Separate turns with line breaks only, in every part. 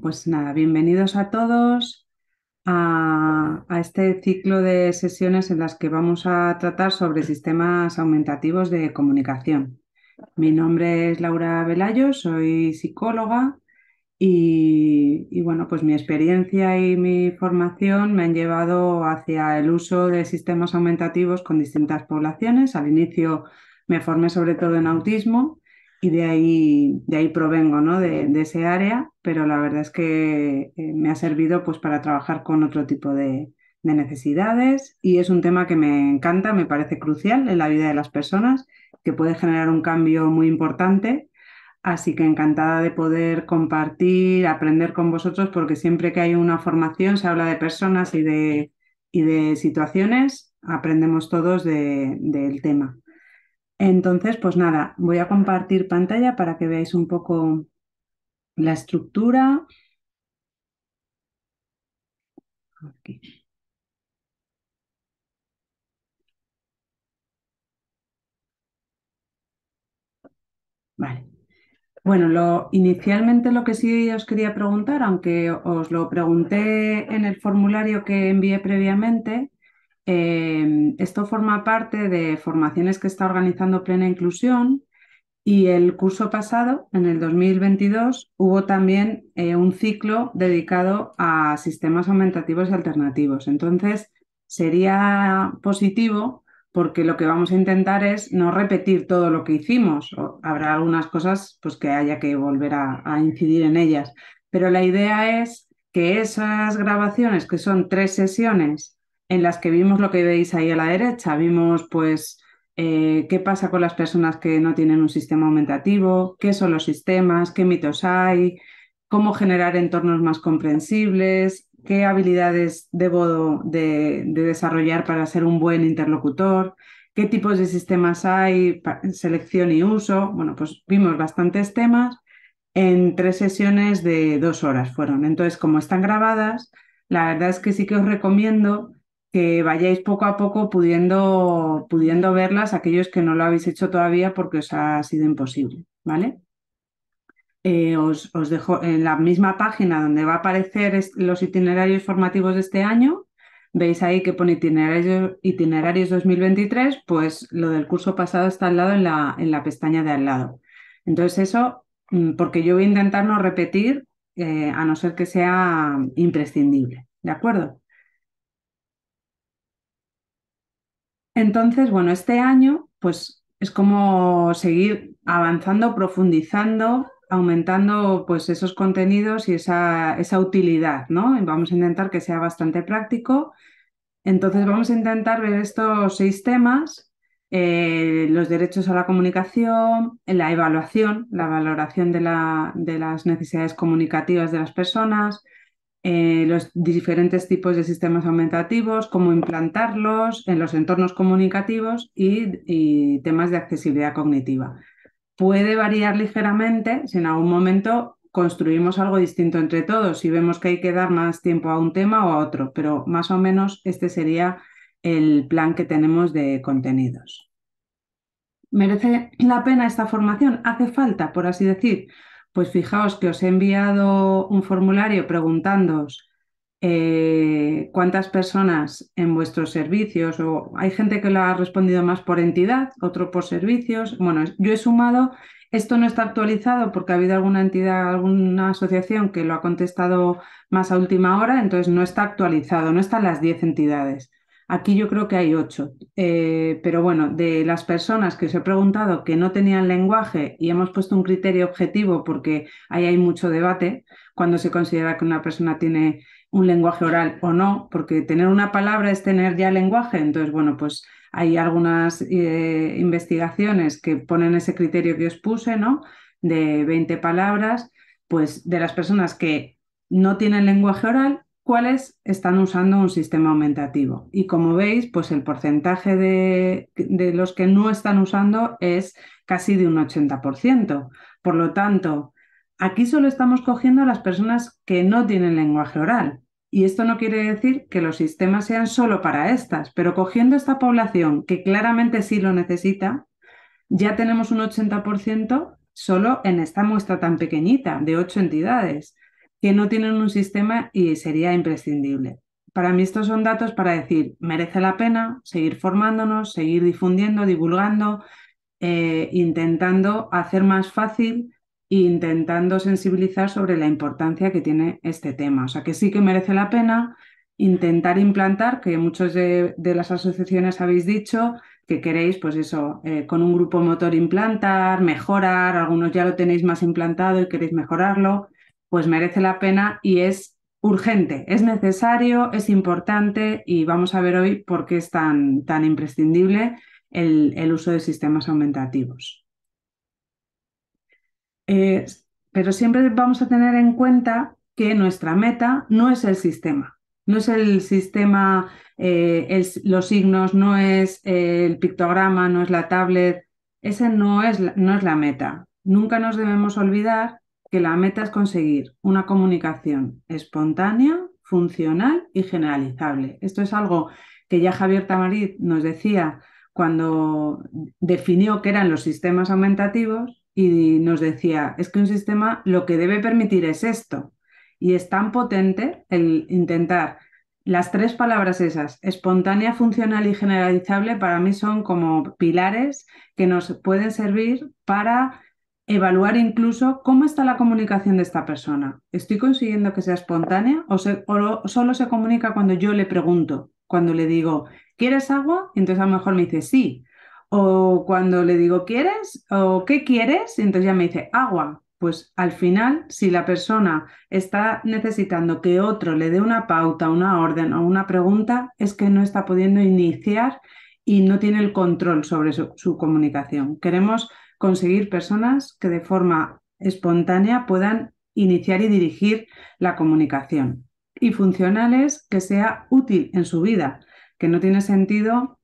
pues nada, bienvenidos a todos a, este ciclo de sesiones en las que vamos a tratar sobre sistemas aumentativos de comunicación. Mi nombre es Laura Velayo, soy psicóloga y, y bueno, pues mi experiencia y mi formación me han llevado hacia el uso de sistemas aumentativos con distintas poblaciones. Al inicio me formé sobre todo en autismo y de ahí, de ahí provengo, ¿no? De, ese área, pero la verdad es que eh, me ha servido pues para trabajar con otro tipo de, necesidades y es un tema que me encanta, me parece crucial en la vida de las personas, que puede generar un cambio muy importante. Así que encantada de poder compartir, aprender con vosotros, porque siempre que hay una formación se habla de personas y de, y de situaciones, aprendemos todos del tema. Entonces, pues nada, voy a compartir pantalla para que veáis un poco la estructura. Vale. Bueno, lo, inicialmente lo que sí os quería preguntar, aunque os lo pregunté en el formulario que envié previamente, Em, esto forma parte de formaciones que está organizando Plena Inclusión y el curso pasado, en el 2022, hubo también eh, un ciclo dedicado a sistemas aumentativos y alternativos. Entonces, sería positivo porque lo que vamos a intentar es no repetir todo lo que hicimos. habrá algunas cosas pues, que haya que volver a incidir en ellas, pero la idea es que esas grabaciones, que son tres sesiones, en las que vimos lo que veis ahí a la derecha. Vimos, pues, eh, qué pasa con las personas que no tienen un sistema aumentativo, qué son los sistemas, qué mitos hay, cómo generar entornos más comprensibles, qué habilidades debo de, de desarrollar para ser un buen interlocutor, qué tipos de sistemas hay, selección y uso. Bueno, pues vimos bastantes temas en tres sesiones de dos horas fueron. Entonces, como están grabadas, la verdad es que sí que os recomiendo que vayáis poco a poco pudiendo, pudiendo verlas, aquellos que no lo habéis hecho todavía porque os ha sido imposible, ¿vale? Eh, os, dejo en la misma página donde va a aparecer los itinerarios formativos de este año. Veis ahí que pone itinerarios, itinerarios 2023, pues lo del curso pasado está al lado en la, en la pestaña de al lado. Entonces eso, mm, porque yo voy a intentar no repetir, eh, a no ser que sea imprescindible. ¿De acuerdo? Entonces, bueno, este año, pues es como seguir avanzando, profundizando, aumentando pues esos contenidos y esa, utilidad, ¿no? Vamos a intentar que sea bastante práctico. Entonces, vamos a intentar ver estos seis temas eh, los derechos a la comunicación, la evaluación, la valoración de, las necesidades comunicativas de las personas, eh, los diferentes tipos de sistemas aumentativos, cómo implantarlos en los entornos comunicativos y, y temas de accesibilidad cognitiva. Puede variar ligeramente si en algún momento construimos algo distinto entre todos y vemos que hay que dar más tiempo a un tema o a otro, pero más o menos este sería el plan que tenemos de contenidos. ¿Merece la pena esta formación? ¿Hace falta, por así decir? Pues fijaos que os he enviado un formulario preguntándoos eh, cuántas personas en vuestros servicios, o hay gente que lo ha respondido más por entidad, otro por servicios. Bueno, yo he sumado, esto no está actualizado porque ha habido alguna entidad, alguna asociación que lo ha contestado más a última hora, entonces no está actualizado, no están las 10 entidades. Aquí yo creo que hay ocho, eh, pero bueno, de las personas que os he preguntado que no tenían lenguaje y hemos puesto un criterio objetivo porque ahí hay mucho debate cuando se considera que una persona tiene un lenguaje oral o no, porque tener una palabra es tener ya lenguaje, entonces bueno, pues hay algunas eh, investigaciones que ponen ese criterio que os puse, ¿no? De 20 palabras, pues de las personas que no tienen lenguaje oral, cuáles están usando un sistema aumentativo. Y como veis, pues el porcentaje de, de los que no están usando es casi de un 80%. Por lo tanto, Aquí solo estamos cogiendo a las personas que no tienen lenguaje oral. Y esto no quiere decir que los sistemas sean solo para estas, pero cogiendo esta población que claramente sí lo necesita, ya tenemos un 80% solo en esta muestra tan pequeñita de ocho entidades que no tienen un sistema y sería imprescindible. Para mí estos son datos para decir, merece la pena seguir formándonos, seguir difundiendo, divulgando, eh, intentando hacer más fácil e intentando sensibilizar sobre la importancia que tiene este tema. O sea que sí que merece la pena intentar implantar, que muchos de, las asociaciones habéis dicho, que queréis, pues eso, eh, con un grupo motor implantar, mejorar, algunos ya lo tenéis más implantado y queréis mejorarlo, pues merece la pena y es urgente, es necesario, es importante y vamos a ver hoy por qué es tan, tan imprescindible el, uso de sistemas aumentativos. Eh, pero siempre vamos a tener en cuenta que nuestra meta no es el sistema, no es el sistema, eh, los signos, no es eh, el pictograma, no es la tablet, esa no es, no es la meta. Nunca nos debemos olvidar que la meta es conseguir una comunicación espontánea, funcional y generalizable. Esto es algo que ya Javier Tamariz nos decía cuando definió qué eran los sistemas aumentativos y nos decía, es que un sistema lo que debe permitir es esto. Y es tan potente el intentar las tres palabras esas, espontánea, funcional y generalizable, para mí son como pilares que nos pueden servir para evaluar incluso cómo está la comunicación de esta persona. ¿Estoy consiguiendo que sea espontánea o, solo se comunica cuando yo le pregunto? Cuando le digo, ¿quieres agua? Entonces a lo mejor me dice sí. O cuando le digo, ¿quieres? ¿O qué quieres? Entonces ya me dice, agua. Pues al final, si la persona está necesitando que otro le dé una pauta, una orden o una pregunta, es que no está pudiendo iniciar y no tiene el control sobre su comunicación. Queremos conseguir personas que de forma espontánea puedan iniciar y dirigir la comunicación y funcionales que sea útil en su vida, que no tiene sentido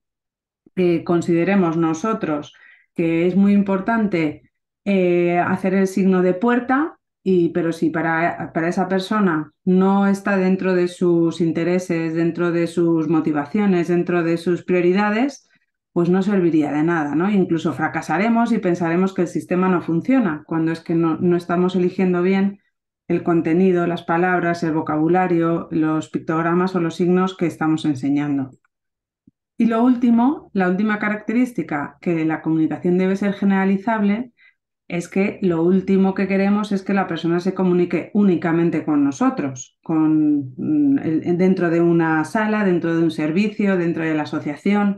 que consideremos nosotros que es muy importante eh, hacer el signo de puerta, y, pero si para esa persona no está dentro de sus intereses, dentro de sus motivaciones, dentro de sus prioridades, pues no serviría de nada, ¿no? Incluso fracasaremos y pensaremos que el sistema no funciona, cuando es que no, estamos eligiendo bien el contenido, las palabras, el vocabulario, los pictogramas o los signos que estamos enseñando. Y lo último, la última característica que la comunicación debe ser generalizable es que lo último que queremos es que la persona se comunique únicamente con nosotros, con, mm, dentro de una sala, dentro de un servicio, dentro de la asociación,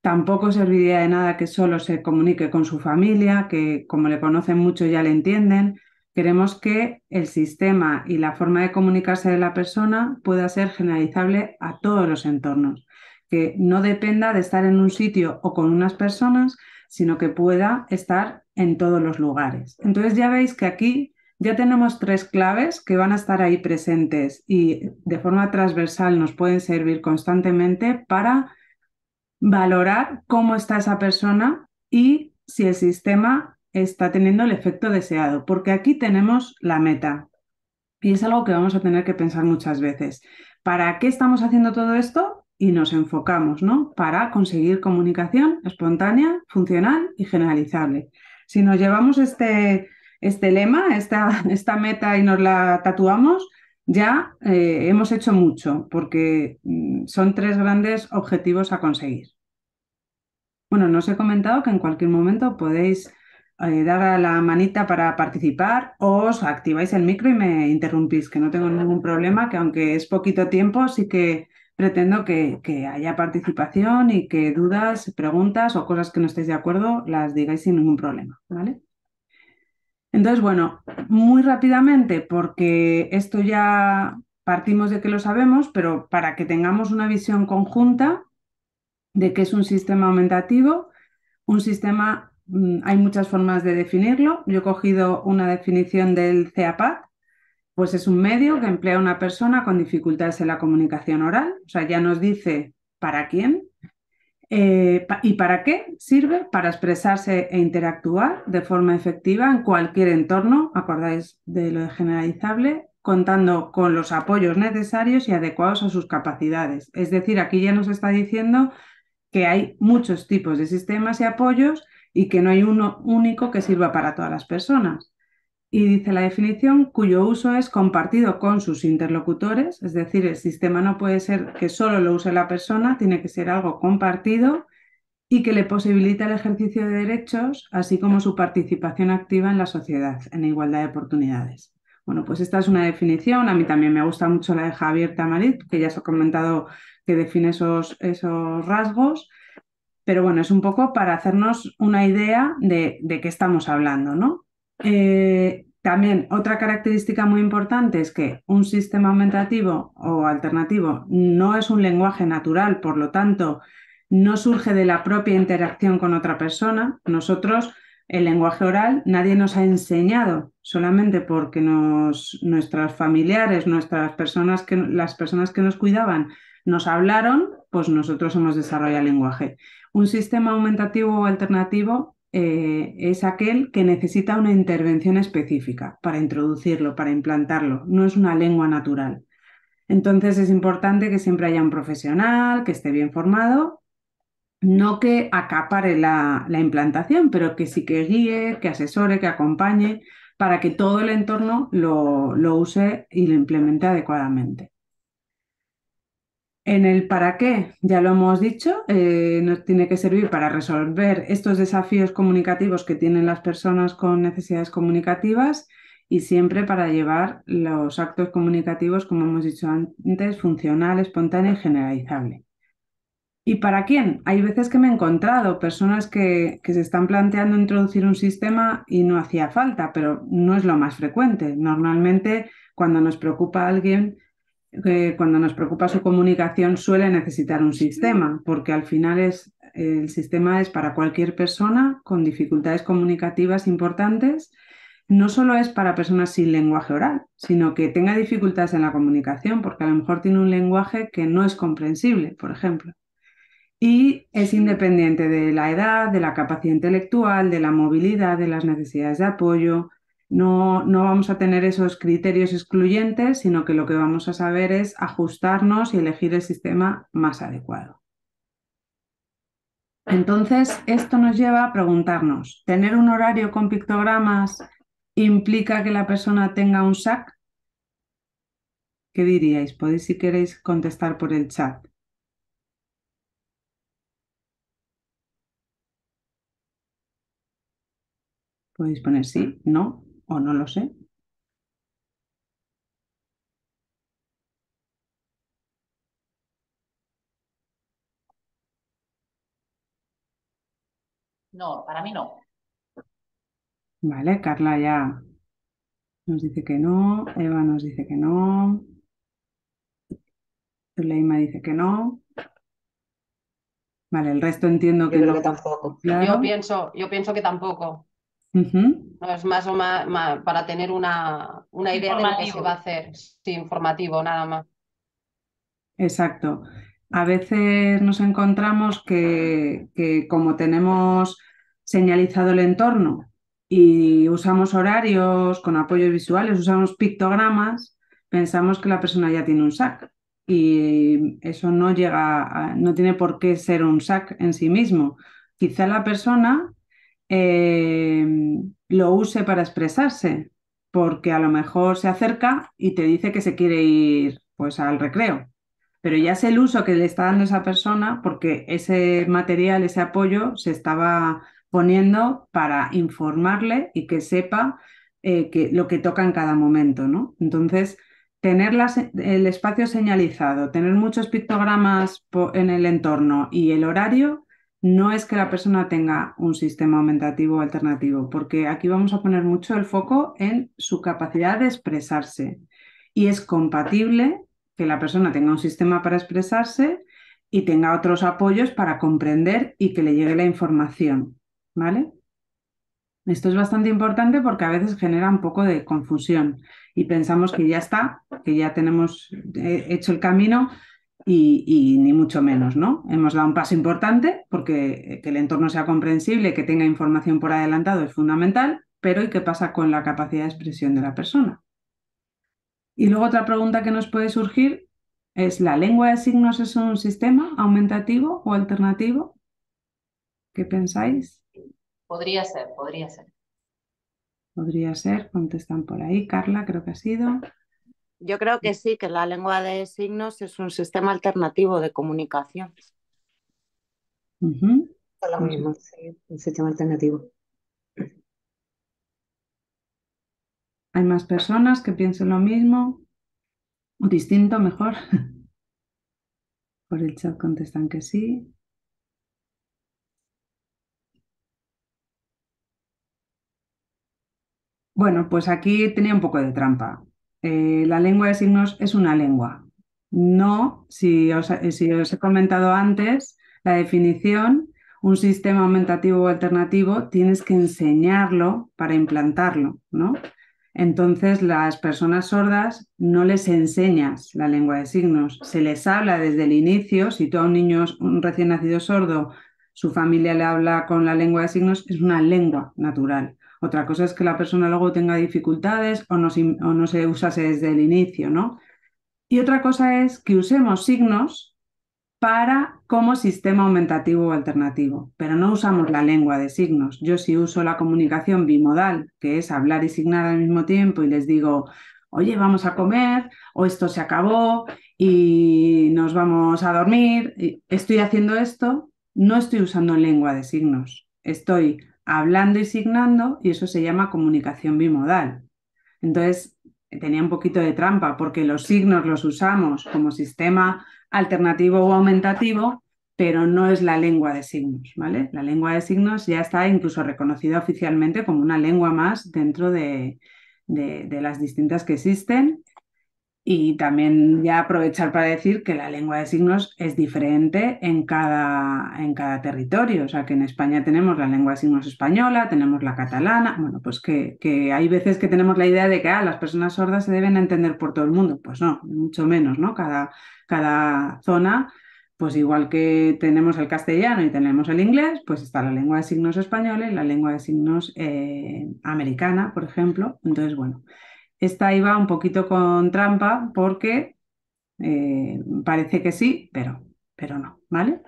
Tampoco serviría de nada que solo se comunique con su familia, que como le conocen mucho ya le entienden. Queremos que el sistema y la forma de comunicarse de la persona pueda ser generalizable a todos los entornos, que no dependa de estar en un sitio o con unas personas, sino que pueda estar en todos los lugares. Entonces ya veis que aquí ya tenemos tres claves que van a estar ahí presentes y de forma transversal nos pueden servir constantemente para valorar cómo está esa persona y si el sistema está teniendo el efecto deseado, porque aquí tenemos la meta. Y es algo que vamos a tener que pensar muchas veces. ¿Para qué estamos haciendo todo esto? Y nos enfocamos, ¿no? Para conseguir comunicación espontánea, funcional y generalizable. Si nos llevamos este, este lema, esta, esta meta y nos la tatuamos, ya eh, hemos hecho mucho porque mm, son tres grandes objetivos a conseguir. Bueno, no os he comentado que en cualquier momento podéis eh, dar a la manita para participar o os activáis el micro y me interrumpís, que no tengo ningún problema, que aunque es poquito tiempo, sí que pretendo que, que haya participación y que dudas, preguntas o cosas que no estéis de acuerdo las digáis sin ningún problema, ¿vale? Entonces, bueno, muy rápidamente, porque esto ya partimos de que lo sabemos, pero para que tengamos una visión conjunta de qué es un sistema aumentativo, un sistema, mm, hay muchas formas de definirlo. Yo he cogido una definición del CEAPAT, pues es un medio que emplea una persona con dificultades en la comunicación oral, o sea, ya nos dice para quién, eh, ¿Y para qué sirve? Para expresarse e interactuar de forma efectiva en cualquier entorno, acordáis de lo de generalizable, contando con los apoyos necesarios y adecuados a sus capacidades. Es decir, aquí ya nos está diciendo que hay muchos tipos de sistemas y apoyos y que no hay uno único que sirva para todas las personas. Y dice la definición cuyo uso es compartido con sus interlocutores, es decir, el sistema no puede ser que solo lo use la persona, tiene que ser algo compartido y que le posibilita el ejercicio de derechos, así como su participación activa en la sociedad, en igualdad de oportunidades. Bueno, pues esta es una definición, a mí también me gusta mucho la de Javier Tamarit, que ya os he comentado que define esos, esos rasgos, pero bueno, es un poco para hacernos una idea de qué estamos hablando, ¿no? Eh, también otra característica muy importante es que un sistema aumentativo o alternativo no es un lenguaje natural, por lo tanto, no surge de la propia interacción con otra persona. Nosotros, el lenguaje oral, nadie nos ha enseñado, solamente porque nos, nuestros familiares, nuestras personas que, las personas que nos cuidaban nos hablaron, pues nosotros hemos desarrollado el lenguaje. Un sistema aumentativo o alternativo eh, es aquel que necesita una intervención específica para introducirlo, para implantarlo. No es una lengua natural. Entonces es importante que siempre haya un profesional, que esté bien formado, no que acapare la, implantación, pero que sí que guíe, que asesore, que acompañe, para que todo el entorno lo use y lo implemente adecuadamente. En el para qué, ya lo hemos dicho, eh, nos tiene que servir para resolver estos desafíos comunicativos que tienen las personas con necesidades comunicativas y siempre para llevar los actos comunicativos, como hemos dicho antes, funcional, espontáneo y generalizable. ¿Y para quién? Hay veces que me he encontrado personas que, que se están planteando introducir un sistema y no hacía falta, pero no es lo más frecuente. Normalmente cuando nos preocupa alguien cuando nos preocupa su comunicación suele necesitar un sistema, porque al final el sistema es para cualquier persona con dificultades comunicativas importantes. No solo es para personas sin lenguaje oral, sino que tenga dificultades en la comunicación, porque a lo mejor tiene un lenguaje que no es comprensible, por ejemplo. Y es independiente de la edad, de la capacidad intelectual, de la movilidad, de las necesidades de apoyo, no, vamos a tener esos criterios excluyentes, sino que lo que vamos a saber es ajustarnos y elegir el sistema más adecuado. Entonces, esto nos lleva a preguntarnos, ¿tener un horario con pictogramas implica que la persona tenga un SAC? ¿Qué diríais? Podéis, si queréis, contestar por el chat. Podéis poner sí, no o no lo sé.
No, para mí no.
Vale, Carla ya nos dice que no, Eva nos dice que no, Leima dice que no. Vale, el resto entiendo que no. tampoco. Yo
pienso, yo pienso que tampoco es más o más, para tener una, una idea de lo que se va a hacer. Sí, informativo, nada
más. Exacto. A veces nos encontramos que, como tenemos señalizado el entorno y usamos horarios con apoyos visuales, usamos pictogramas, pensamos que la persona ya tiene un SAC y eso no llega, no tiene por qué ser un SAC en sí mismo. Quizá la persona eh, lo use para expresarse, porque a lo mejor se acerca y te dice que se quiere ir pues al recreo, pero ya es el uso que le está dando esa persona porque ese material, ese apoyo se estaba poniendo para informarle y que sepa eh, que, lo que toca en cada momento, ¿no? Entonces, tener el espacio señalizado, tener muchos pictogramas en el entorno y el horario no es que la persona tenga un sistema aumentativo alternativo, porque aquí vamos a poner mucho el foco en su capacidad de expresarse. Y es compatible que la persona tenga un sistema para expresarse y tenga otros apoyos para comprender y que le llegue la información. ¿Vale? Esto es bastante importante porque a veces genera un poco de confusión y pensamos que ya está, que ya tenemos eh, hecho el camino, y, ni mucho menos, ¿no? Hemos dado un paso importante porque eh, que el entorno sea comprensible, que tenga información por adelantado es fundamental, pero ¿y qué pasa con la capacidad de expresión de la persona? Y luego otra pregunta que nos puede surgir es, ¿la lengua de signos es un sistema aumentativo o alternativo? ¿Qué pensáis?
Podría ser, podría ser.
Podría ser, contestan por ahí. Carla, creo que ha sido.
Yo creo que mm. sí, que la
lengua de signos es un sistema alternativo de comunicación. es
Lo mismo, sí, un sistema alternativo. ¿Hay más personas que piensen lo mismo? ¿O distinto, mejor? Por el chat contestan que sí. Bueno, pues aquí tenía un poco de trampa. Eh, la lengua de signos es una lengua. No, si os, he comentado antes, la definición, un sistema aumentativo o alternativo, tienes que enseñarlo para implantarlo, ¿no? Entonces, las personas sordas no les enseñas la lengua de signos, se les habla desde el inicio. Si tú a un niño, un recién nacido sordo, su familia le habla con la lengua de signos, es una lengua natural. Otra cosa es que la persona luego tenga dificultades o no, se usase desde el inicio, ¿no? Y otra cosa es que usemos signos para como sistema aumentativo o alternativo, pero no usamos la lengua de signos. Yo sí uso la comunicación bimodal, que es hablar y signar al mismo tiempo y les digo, oye, vamos a comer, o esto se acabó y nos vamos a dormir, estoy haciendo esto, no estoy usando lengua de signos, estoy hablando y signando y eso se llama comunicación bimodal. Entonces, tenía un poquito de trampa porque los signos los usamos como sistema alternativo o aumentativo, pero no es la lengua de signos, ¿vale? La lengua de signos ya está incluso reconocida oficialmente como una lengua más dentro de, de las distintas que existen y también ya aprovechar para decir que la lengua de signos es diferente en cada, en cada territorio. O sea, que en España tenemos la lengua de signos española, tenemos la catalana. Bueno, pues que, hay veces que tenemos la idea de que ah, las personas sordas se deben entender por todo el mundo. Pues no, mucho menos, ¿no? Cada, cada zona, pues igual que tenemos el castellano y tenemos el inglés, pues está la lengua de signos española y la lengua de signos eh, americana, por ejemplo. Entonces, bueno. Esta iba un poquito con trampa porque eh, parece que sí, pero, pero no, ¿vale?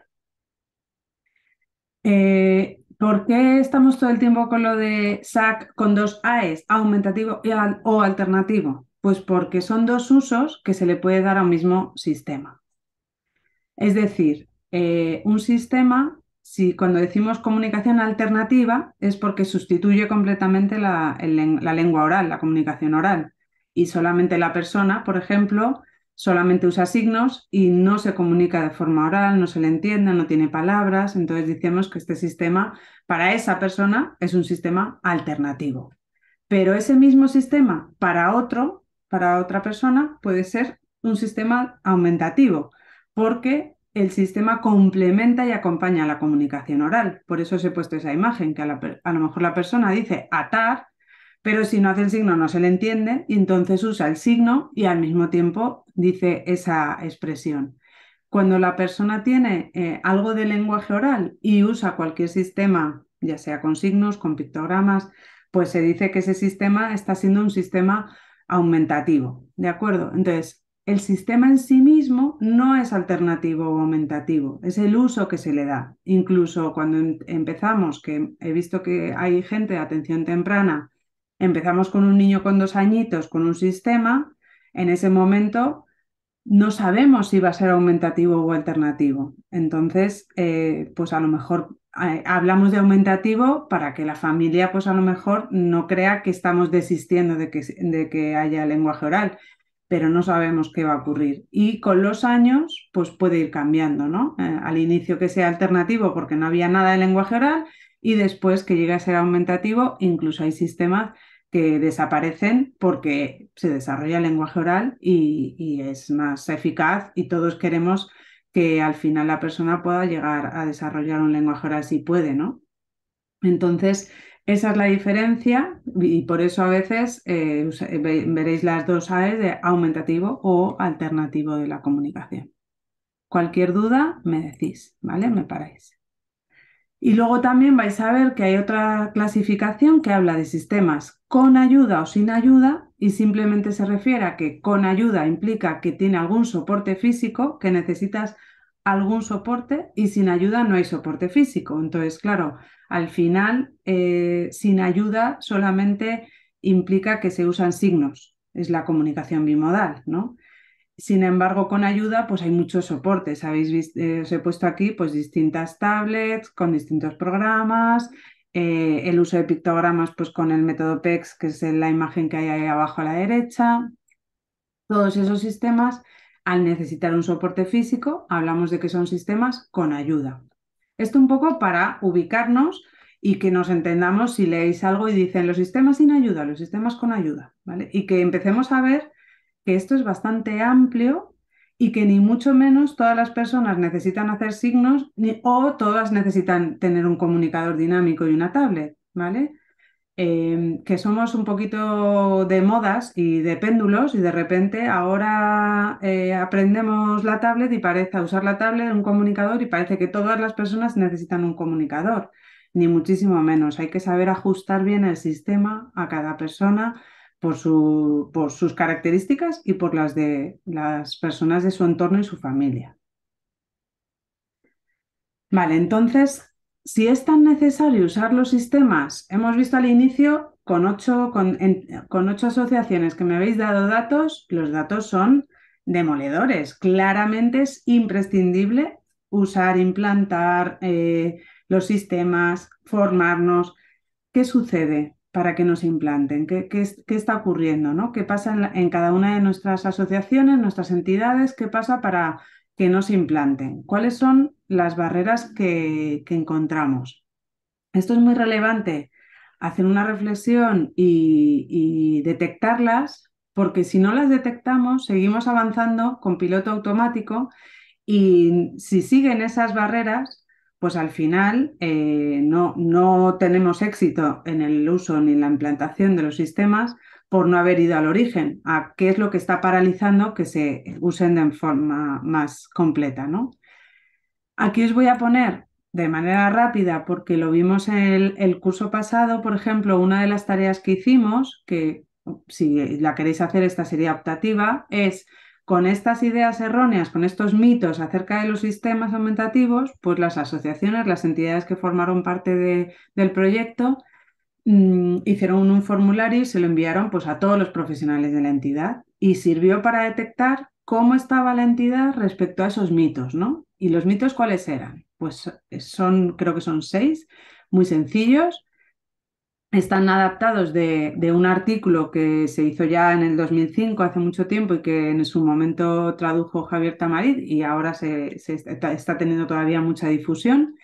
Eh, ¿Por qué estamos todo el tiempo con lo de SAC con dos AES, aumentativo o alternativo? Pues porque son dos usos que se le puede dar a un mismo sistema. Es decir, eh, un sistema si cuando decimos comunicación alternativa es porque sustituye completamente la, lengua oral, la comunicación oral. Y solamente la persona, por ejemplo, solamente usa signos y no se comunica de forma oral, no se le entiende, no tiene palabras. Entonces decimos que este sistema para esa persona es un sistema alternativo. Pero ese mismo sistema para otro, para otra persona, puede ser un sistema aumentativo, porque el sistema complementa y acompaña la comunicación oral. Por eso os he puesto esa imagen, que a, lo mejor la persona dice atar, pero si no hace el signo no se le entiende y entonces usa el signo y al mismo tiempo dice esa expresión. Cuando la persona tiene eh, algo de lenguaje oral y usa cualquier sistema, ya sea con signos, con pictogramas, pues se dice que ese sistema está siendo un sistema aumentativo, ¿de acuerdo? Entonces, el sistema en sí mismo no es alternativo o aumentativo, es el uso que se le da. Incluso cuando em-, empezamos, que he visto que hay gente de atención temprana, empezamos con un niño con dos añitos, con un sistema, en ese momento no sabemos si va a ser aumentativo o alternativo. Entonces, eh, pues a lo mejor eh, hablamos de aumentativo para que la familia, pues a lo mejor no crea que estamos desistiendo de que, de que haya lenguaje oral, pero no sabemos qué va a ocurrir. Y con los años, pues puede ir cambiando, ¿no? Eh, al inicio que sea alternativo porque no había nada de lenguaje oral y después que llegue a ser aumentativo, incluso hay sistemas que desaparecen porque se desarrolla el lenguaje oral y, y es más eficaz y todos queremos que al final la persona pueda llegar a desarrollar un lenguaje oral si puede, ¿no? Entonces, esa es la diferencia y por eso a veces eh, veréis las dos AES de aumentativo o alternativo de la comunicación. Cualquier duda me decís, ¿vale? Me paráis. Y luego también vais a ver que hay otra clasificación que habla de sistemas con ayuda o sin ayuda y simplemente se refiere a que con ayuda implica que tiene algún soporte físico que necesitas algún soporte y sin ayuda no hay soporte físico. Entonces, claro, al final, eh, sin ayuda solamente implica que se usan signos, es la comunicación bimodal, ¿no? Sin embargo, con ayuda, pues hay muchos soportes. Habéis eh, os he puesto aquí pues distintas tablets con distintos programas, eh, el uso de pictogramas pues con el método PEX, que es la imagen que hay ahí abajo a la derecha. Todos esos sistemas al necesitar un soporte físico, hablamos de que son sistemas con ayuda. Esto un poco para ubicarnos y que nos entendamos si leéis algo y dicen los sistemas sin ayuda, los sistemas con ayuda, ¿vale? Y que empecemos a ver que esto es bastante amplio y que ni mucho menos todas las personas necesitan hacer signos ni, o todas necesitan tener un comunicador dinámico y una tablet, ¿vale? Em, que somos un poquito de modas y de péndulos y de repente ahora eh, aprendemos la tablet y parece usar la tablet, un comunicador y parece que todas las personas necesitan un comunicador, ni muchísimo menos. Hay que saber ajustar bien el sistema a cada persona por, su, por sus características y por las de las personas de su entorno y su familia. Vale, entonces si es tan necesario usar los sistemas, hemos visto al inicio con ocho, con, asociaciones que me habéis dado datos, los datos son demoledores. Claramente es imprescindible usar, implantar eh, los sistemas, formarnos. ¿Qué sucede para que nos implanten? ¿Qué, está ocurriendo? ¿no? ¿Qué pasa en, cada una de nuestras asociaciones, nuestras entidades? ¿Qué pasa para, que no se implanten. ¿Cuáles son las barreras que, encontramos? Esto es muy relevante, hacer una reflexión y, detectarlas, porque si no las detectamos, seguimos avanzando con piloto automático y si siguen esas barreras, pues al final eh, no, no tenemos éxito en el uso ni en la implantación de los sistemas por no haber ido al origen, a qué es lo que está paralizando que se usen de forma más completa. ¿no? Aquí os voy a poner de manera rápida, porque lo vimos en el curso pasado, por ejemplo, una de las tareas que hicimos, que si la queréis hacer, esta sería optativa, es con estas ideas erróneas, con estos mitos acerca de los sistemas aumentativos, pues las asociaciones, las entidades que formaron parte del proyecto, Mm, hicieron un formulario y se lo enviaron pues, a todos los profesionales de la entidad y sirvió para detectar cómo estaba la entidad respecto a esos mitos, ¿no? ¿Y los mitos cuáles eran? Pues eh, son, creo que son seis, muy sencillos, están adaptados de, un artículo que se hizo ya en el 2005, hace mucho tiempo, y que en su momento tradujo Javier Tamarit y ahora se, está, teniendo todavía mucha difusión.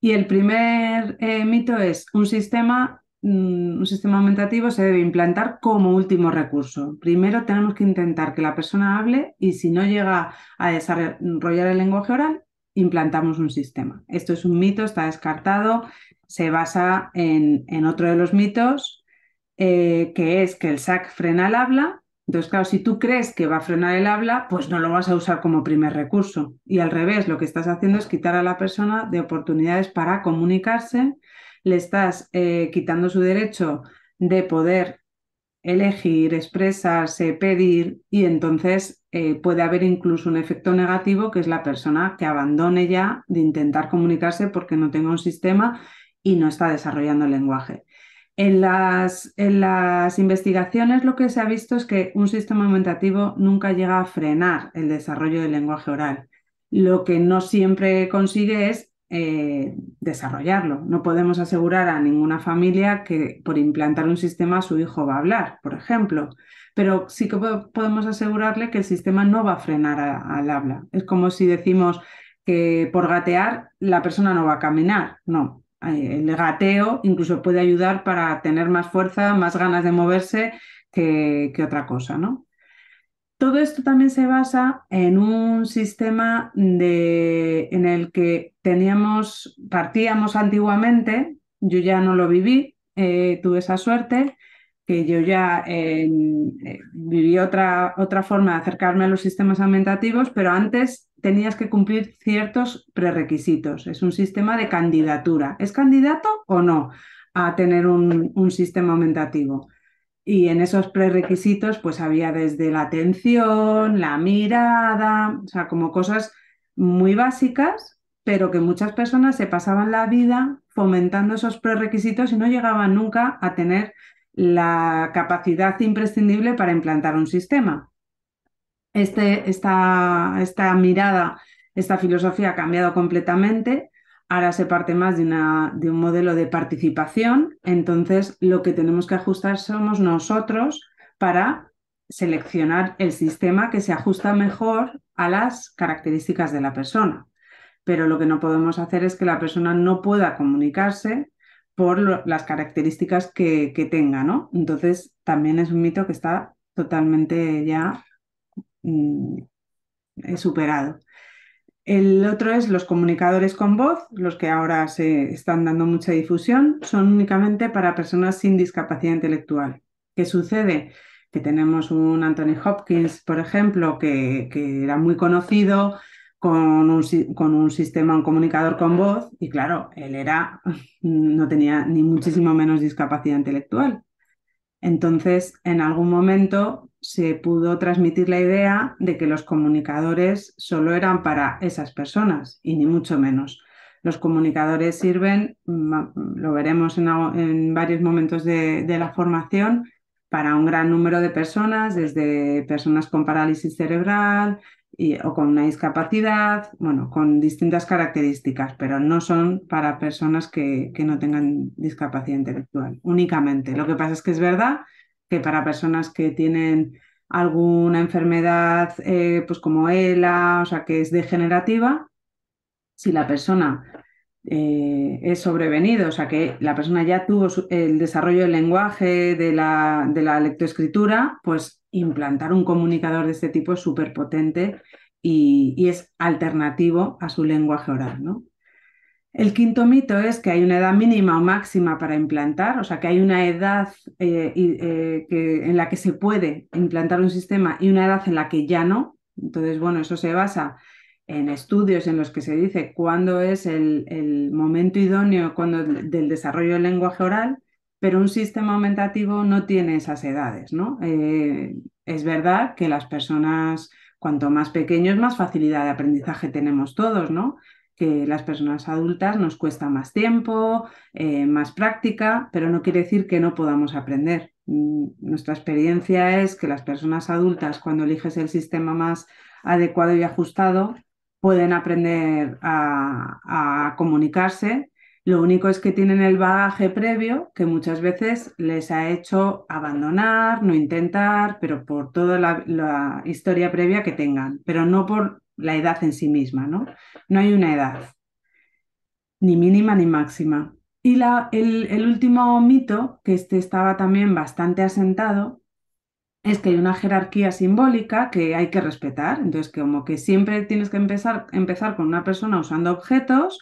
Y el primer eh, mito es un sistema Mm, un sistema aumentativo se debe implantar como último recurso. Primero tenemos que intentar que la persona hable y si no llega a desarrollar el lenguaje oral, implantamos un sistema. Esto es un mito, está descartado, se basa en, otro de los mitos, eh, que es que el SAC frena el habla. Entonces, claro, si tú crees que va a frenar el habla, pues no lo vas a usar como primer recurso. Y al revés, lo que estás haciendo es quitar a la persona de oportunidades para comunicarse, le estás eh, quitando su derecho de poder elegir, expresarse, pedir y entonces eh, puede haber incluso un efecto negativo que es la persona que abandone ya de intentar comunicarse porque no tenga un sistema y no está desarrollando el lenguaje. En las, en las investigaciones lo que se ha visto es que un sistema aumentativo nunca llega a frenar el desarrollo del lenguaje oral. Lo que no siempre consigue es eh, desarrollarlo. No podemos asegurar a ninguna familia que por implantar un sistema su hijo va a hablar, por ejemplo, pero sí que podemos asegurarle que el sistema no va a frenar al habla. Es como si decimos que por gatear la persona no va a caminar, no. Eh, el gateo incluso puede ayudar para tener más fuerza, más ganas de moverse que, que otra cosa, ¿no? Todo esto también se basa en un sistema en el que teníamos, partíamos antiguamente, yo ya no lo viví, eh, tuve esa suerte, que yo ya eh, eh, viví otra, otra forma de acercarme a los sistemas aumentativos, pero antes tenías que cumplir ciertos prerequisitos. Es un sistema de candidatura. ¿Es candidato o no a tener un sistema aumentativo? Y en esos prerequisitos pues había desde la atención, la mirada, o sea, como cosas muy básicas, pero que muchas personas se pasaban la vida fomentando esos prerequisitos y no llegaban nunca a tener la capacidad imprescindible para implantar un sistema. Este, esta, esta mirada, esta filosofía ha cambiado completamente ahora se parte más de, un modelo de participación, entonces lo que tenemos que ajustar somos nosotros para seleccionar el sistema que se ajusta mejor a las características de la persona. Pero lo que no podemos hacer es que la persona no pueda comunicarse por las características que, tenga, ¿no? Entonces también es un mito que está totalmente ya mm, eh, superado. El otro es los comunicadores con voz, los que ahora se están dando mucha difusión, son únicamente para personas sin discapacidad intelectual. ¿Qué sucede? Que tenemos un Anthony Hopkins, por ejemplo, que, era muy conocido con un, con un, sistema, un comunicador con voz, y claro, él era, no tenía ni muchísimo menos discapacidad intelectual. Entonces, en algún momento se pudo transmitir la idea de que los comunicadores solo eran para esas personas y ni mucho menos. Los comunicadores sirven, lo veremos en, varios momentos de, la formación, para un gran número de personas, desde personas con parálisis cerebral o con una discapacidad, bueno, con distintas características, pero no son para personas que, que no tengan discapacidad intelectual únicamente. Lo que pasa es que es verdad que para personas que tienen alguna enfermedad eh, pues como ELA, o sea, que es degenerativa, si la persona eh, es sobrevenido, o sea, que la persona ya tuvo el desarrollo del lenguaje, de la, de la lectoescritura, pues implantar un comunicador de este tipo es súper potente y, y, es alternativo a su lenguaje oral, ¿no? El quinto mito es que hay una edad mínima o máxima para implantar, o sea, que hay una edad eh, eh, en la que se puede implantar un sistema y una edad en la que ya no. Entonces, bueno, eso se basa en estudios en los que se dice cuándo es el, momento idóneo cuando, del desarrollo del lenguaje oral, pero un sistema aumentativo no tiene esas edades, ¿no? Eh, es verdad que las personas, cuanto más pequeños, más facilidad de aprendizaje tenemos todos, ¿no? que las personas adultas nos cuesta más tiempo, eh, más práctica, pero no quiere decir que no podamos aprender. Mm, nuestra experiencia es que las personas adultas, cuando eliges el sistema más adecuado y ajustado, pueden aprender a, comunicarse. Lo único es que tienen el bagaje previo que muchas veces les ha hecho abandonar, no intentar, pero por toda la historia previa que tengan, pero no por la edad en sí misma, ¿no? No hay una edad, ni mínima ni máxima. Y la, el, último mito, que este estaba también bastante asentado, es que hay una jerarquía simbólica que hay que respetar. Entonces, que como que siempre tienes que empezar, empezar con una persona usando objetos,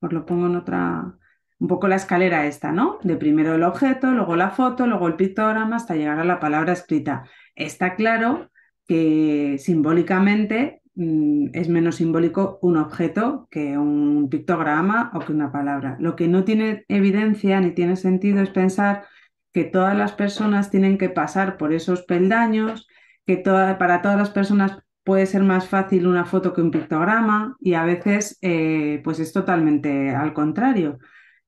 os lo pongo en otra, un poco la escalera esta, ¿no? De primero el objeto, luego la foto, luego el pictograma, hasta llegar a la palabra escrita. Está claro que simbólicamente Mm, es menos simbólico un objeto que un pictograma o que una palabra. Lo que no tiene evidencia ni tiene sentido es pensar que todas las personas tienen que pasar por esos peldaños, que para todas las personas puede ser más fácil una foto que un pictograma y a veces eh, pues es totalmente al contrario.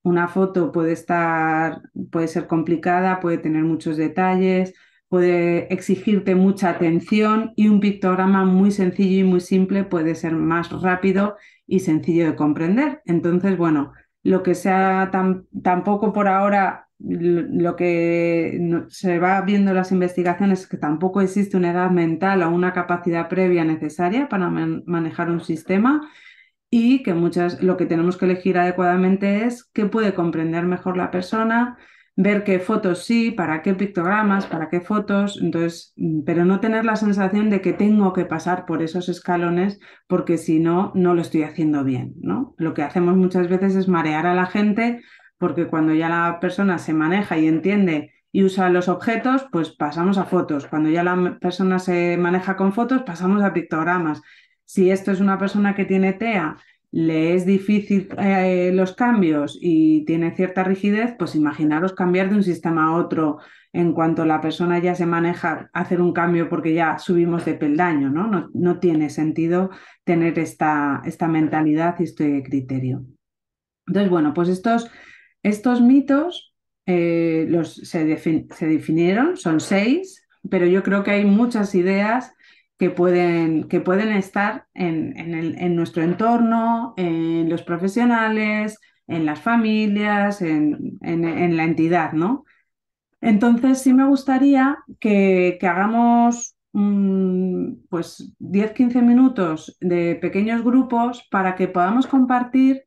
Una foto puede estar, puede ser complicada, puede tener muchos detalles, puede exigirte mucha atención y un pictograma muy sencillo y muy simple puede ser más rápido y sencillo de comprender. Entonces, bueno, lo que sea tampoco por ahora lo que se va viendo en las investigaciones es que tampoco existe una edad mental o una capacidad previa necesaria para manejar un sistema y que muchas lo que tenemos que elegir adecuadamente es qué puede comprender mejor la persona, ver qué fotos sí, para qué pictogramas, para qué fotos, entonces, mm, pero no tener la sensación de que tengo que pasar por esos escalones porque si no, no lo estoy haciendo bien, ¿no? Lo que hacemos muchas veces es marear a la gente porque cuando ya la persona se maneja y entiende y usa los objetos, pues pasamos a fotos. Cuando ya la persona se maneja con fotos, pasamos a pictogramas. Si esto es una persona que tiene TEA le es difícil eh, los cambios y tiene cierta rigidez, pues imaginaros cambiar de un sistema a otro en cuanto la persona ya se maneja, hacer un cambio porque ya subimos de peldaño, ¿no? No, tiene sentido tener esta, esta mentalidad y este criterio. Entonces, bueno, pues estos, estos mitos eh, los, se, se definieron, son seis, pero yo creo que hay muchas ideas que pueden, que pueden estar en, nuestro entorno, en los profesionales, en las familias, en, la entidad, ¿no? Entonces sí me gustaría que, hagamos pues 10-15 minutos de pequeños grupos para que podamos compartir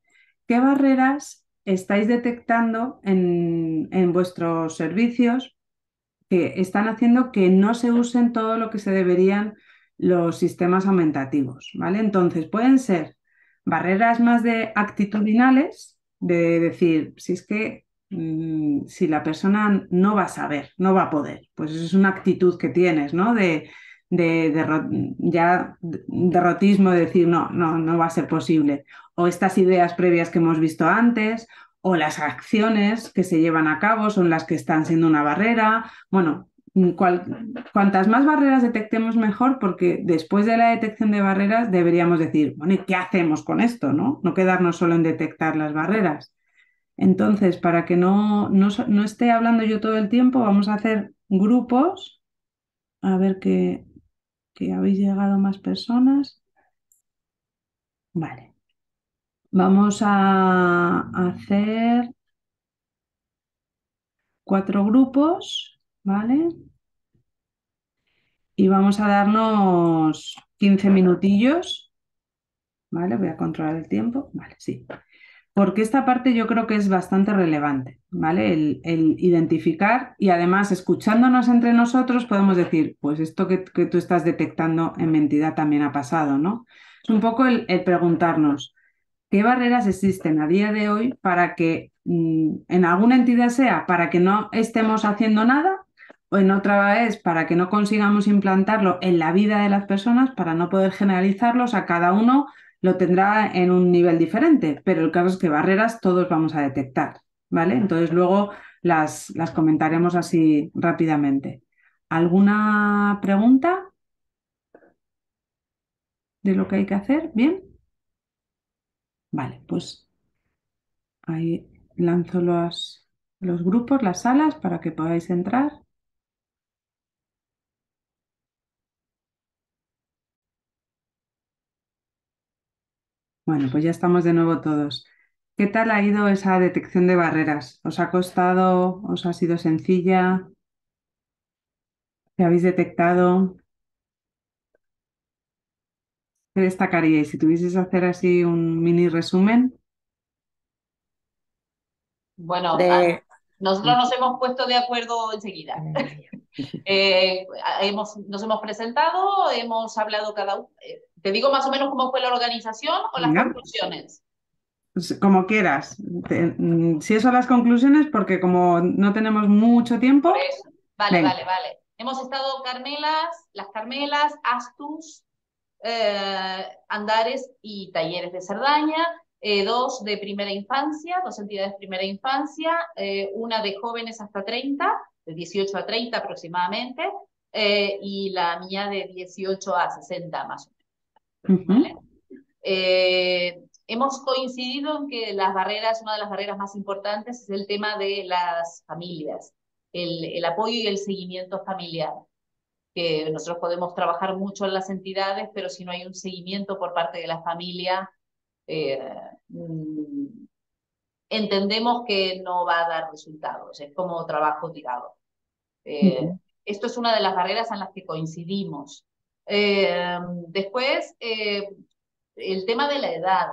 qué barreras estáis detectando en, en, vuestros servicios que están haciendo que no se usen todo lo que se deberían los sistemas aumentativos, ¿vale? Entonces, pueden ser barreras más de actitudinales, de decir, si es que mm, si la persona no va a saber, no va a poder, pues es una actitud que tienes, ¿no? De, de, ya derrotismo de decir no, no, no va a ser posible. O estas ideas previas que hemos visto antes, o las acciones que se llevan a cabo son las que están siendo una barrera. Bueno, cuantas más barreras detectemos mejor, porque después de la detección de barreras deberíamos decir, bueno, qué hacemos con esto? No, no quedarnos solo en detectar las barreras. Entonces, para que no, esté hablando yo todo el tiempo, vamos a hacer grupos. A ver que, que habéis llegado más personas. Vale. Vamos a hacer cuatro grupos, ¿vale? y vamos a darnos 15 minutillos. ¿Vale? Voy a controlar el tiempo. Vale, sí. Porque esta parte yo creo que es bastante relevante, ¿vale? El, identificar y además escuchándonos entre nosotros podemos decir, pues esto que, tú estás detectando en mi entidad también ha pasado, ¿no? Es un poco el, preguntarnos, ¿qué barreras existen a día de hoy para que mm, en alguna entidad sea para que no estemos haciendo nada en otra vez para que no consigamos implantarlo en la vida de las personas, para no poder generalizarlos, a cada uno lo tendrá en un nivel diferente, pero el caso es que barreras todos vamos a detectar, ¿vale? Entonces luego las, las comentaremos así rápidamente. ¿Alguna pregunta de lo que hay que hacer? ¿Bien? Vale, pues ahí lanzo los, los grupos, las salas para que podáis entrar. Bueno, pues ya estamos de nuevo todos. ¿Qué tal ha ido esa detección de barreras? ¿Os ha costado? ¿Os ha sido sencilla? ¿Qué habéis detectado? ¿Qué destacaríais? Si tuvieseis que hacer así un mini resumen.
Bueno, nosotros mm. nos hemos puesto de acuerdo enseguida. Eh, hemos, nos hemos presentado, hemos hablado cada uno. Eh, ¿Te digo más o menos cómo fue la organización o las conclusiones?
Pues, como quieras. Mm, si eso las conclusiones, porque como no tenemos mucho tiempo. Vale, vale, vale.
Hemos estado Carmelas, las Carmelas, Astus, eh, Andares y Talleres de Cerdaña, dos de primera infancia, dos entidades de primera infancia, una de jóvenes hasta 30 de 18 a 30 aproximadamente, eh, y la mía de 18 a 60 más o menos. Eh, hemos coincidido en que las barreras, una de las barreras más importantes es el tema de las familias, el, apoyo y el seguimiento familiar. Que nosotros podemos trabajar mucho en las entidades, pero si no hay un seguimiento por parte de la familia, eh, mm, entendemos que no va a dar resultados, es como trabajo tirado. Eh, esto es una de las barreras en las que coincidimos. Eh, después, eh, el tema de la edad.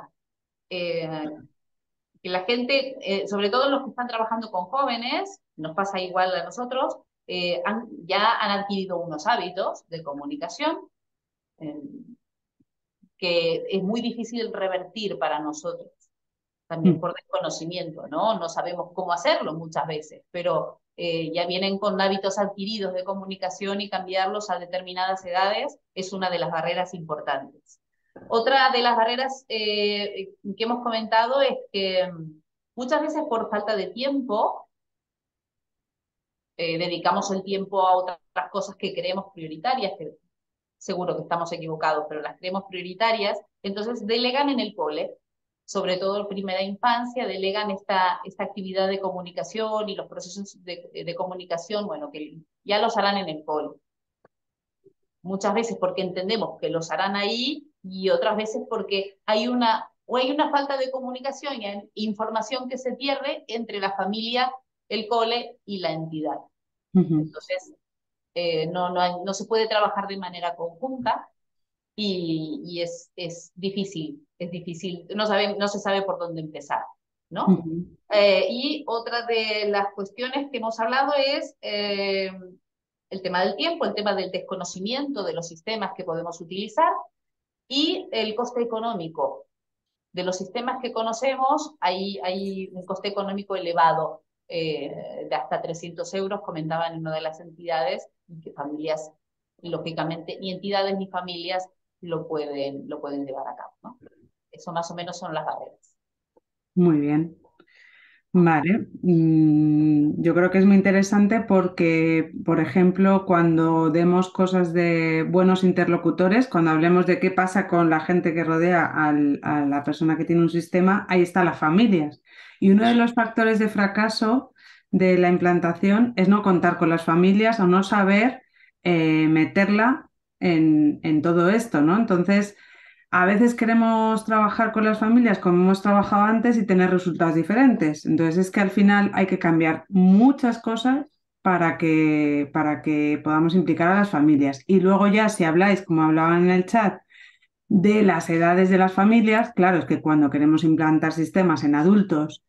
que la gente, sobre todo los que están trabajando con jóvenes, nos pasa igual a nosotros, ya han adquirido unos hábitos de comunicación que es muy difícil revertir para nosotros, también mm. por desconocimiento, ¿no? No sabemos cómo hacerlo muchas veces, pero eh, ya vienen con hábitos adquiridos de comunicación y cambiarlos a determinadas edades es una de las barreras importantes. Otra de las barreras eh, que hemos comentado es que mm, muchas veces por falta de tiempo eh, dedicamos el tiempo a otras cosas que creemos prioritarias, que seguro que estamos equivocados, pero las creemos prioritarias, entonces delegan en el cole sobre todo en primera infancia, delegan esta, esta actividad de comunicación y los procesos de, comunicación, bueno, que ya los harán en el cole. Muchas veces porque entendemos que los harán ahí y otras veces porque hay una, o hay una falta de comunicación y hay información que se pierde entre la familia, el cole y la entidad. Entonces, eh, no se puede trabajar de manera conjunta, y, es, es, difícil, es difícil, no, sabe, no se sabe por dónde empezar, ¿no? Eh, y otra de las cuestiones que hemos hablado es eh, el tema del tiempo, el tema del desconocimiento de los sistemas que podemos utilizar y el coste económico. De los sistemas que conocemos hay, hay un coste económico elevado. Eh, de hasta 300 euros, comentaban en una de las entidades, que familias, lógicamente, ni entidades ni familias lo pueden, lo pueden llevar a cabo. Eso más o menos son las barreras.
Muy bien. Vale, mm, yo creo que es muy interesante porque, por ejemplo, cuando demos cosas de buenos interlocutores, cuando hablemos de qué pasa con la gente que rodea a la persona que tiene un sistema, ahí están las familias. Y uno de los factores de fracaso de la implantación es no contar con las familias o no saber eh, meterla en, todo esto, ¿no? Entonces, a veces queremos trabajar con las familias como hemos trabajado antes y tener resultados diferentes. Entonces es que al final hay que cambiar muchas cosas para que, para que podamos implicar a las familias. Y luego ya si habláis, como hablaban en el chat, de las edades de las familias, claro, es que cuando queremos implantar sistemas en adultos,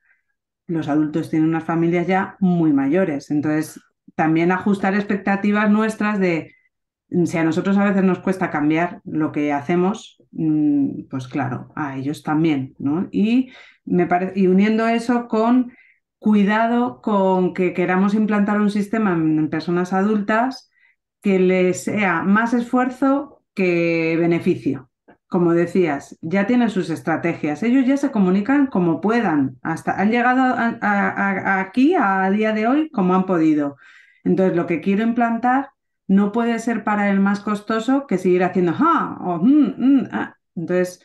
los adultos tienen unas familias ya muy mayores. Entonces, también ajustar expectativas nuestras de, si a nosotros a veces nos cuesta cambiar lo que hacemos, mm, pues claro, a ellos también, ¿no? Y, me y uniendo eso con cuidado con que queramos implantar un sistema en personas adultas que les sea más esfuerzo que beneficio. Como decías, ya tienen sus estrategias, ellos ya se comunican como puedan, hasta han llegado aquí a día de hoy como han podido. Entonces, lo que quiero implantar no puede ser para él más costoso que seguir haciendo ah, ah. Entonces,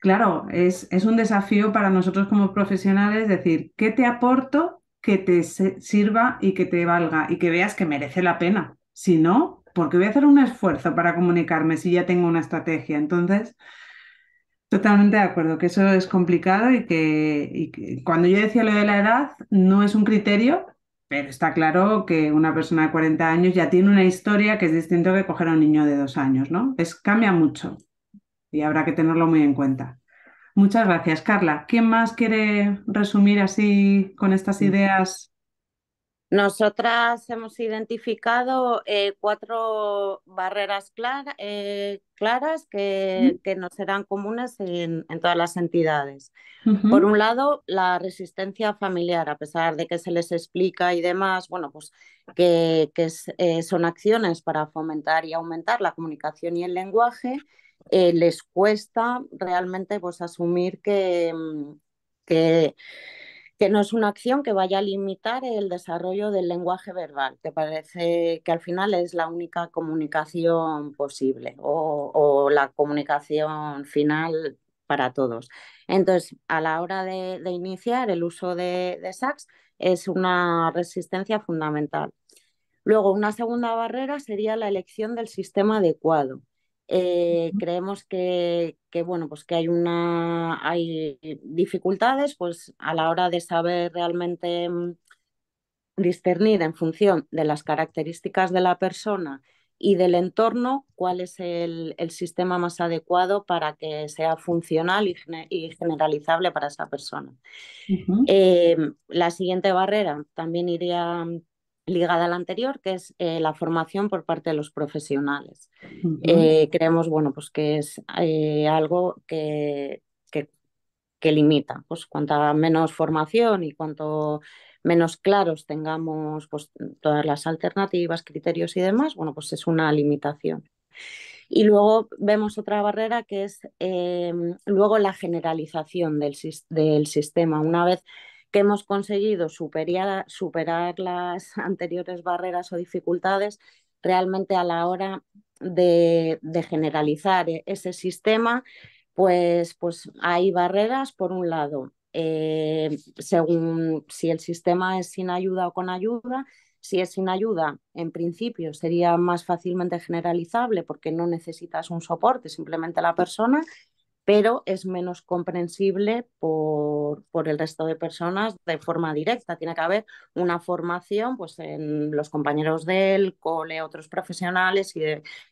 claro, es, es, un desafío para nosotros como profesionales decir, ¿qué te aporto que te sirva y que te valga y que veas que merece la pena? Si no, porque voy a hacer un esfuerzo para comunicarme si ya tengo una estrategia. Entonces, totalmente de acuerdo que eso es complicado y que, y que cuando yo decía lo de la edad, no es un criterio, pero está claro que una persona de 40 años ya tiene una historia que es distinto que coger a un niño de dos años, ¿no? Es, pues cambia mucho y habrá que tenerlo muy en cuenta. Muchas gracias, Carla. ¿Quién más quiere resumir así con estas mm. ideas
nosotras hemos identificado eh, cuatro barreras eh, claras que, que, nos serán comunes en, todas las entidades. Por un lado, la resistencia familiar, a pesar de que se les explica y demás, bueno, pues que, eh, son acciones para fomentar y aumentar la comunicación y el lenguaje, les cuesta realmente pues, asumir que, mm, que que no es una acción que vaya a limitar el desarrollo del lenguaje verbal, que parece que al final es la única comunicación posible o, la comunicación final para todos. Entonces, a la hora de, iniciar el uso de, de SACS es una resistencia fundamental. Luego, una segunda barrera sería la elección del sistema adecuado. Eh, creemos que, bueno, pues que hay, una, hay dificultades pues, a la hora de saber realmente mm, discernir en función de las características de la persona y del entorno cuál es el, sistema más adecuado para que sea funcional y, generalizable para esa persona. Eh, la siguiente barrera también iría mm, ligada a la anterior, que es eh, la formación por parte de los profesionales. Eh, creemos bueno, pues que es eh, algo que, que, limita. Pues cuanta menos formación y cuanto menos claros tengamos pues, todas las alternativas, criterios y demás, bueno, pues es una limitación. Y luego vemos otra barrera que es luego la generalización del, del sistema. Una vez que hemos conseguido superar, superar las anteriores barreras o dificultades, realmente a la hora de, generalizar e-, ese sistema, pues, pues hay barreras por un lado, eh, según si el sistema es sin ayuda o con ayuda. Si es sin ayuda, en principio sería más fácilmente generalizable porque no necesitas un soporte, simplemente la persona pero es menos comprensible por, el resto de personas de forma directa. Tiene que haber una formación pues, en los compañeros del cole, otros profesionales y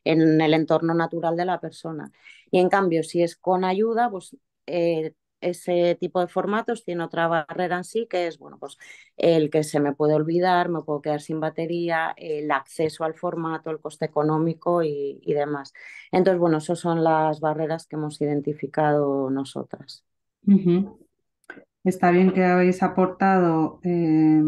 en el entorno natural de la persona. Y en cambio, si es con ayuda, pues eh, ese tipo de formatos tiene otra barrera en sí, que es bueno, pues el que se me puede olvidar, me puedo quedar sin batería, el acceso al formato, el coste económico y, demás. Entonces, bueno, esas son las barreras que hemos identificado nosotras.
Está bien que habéis aportado eh,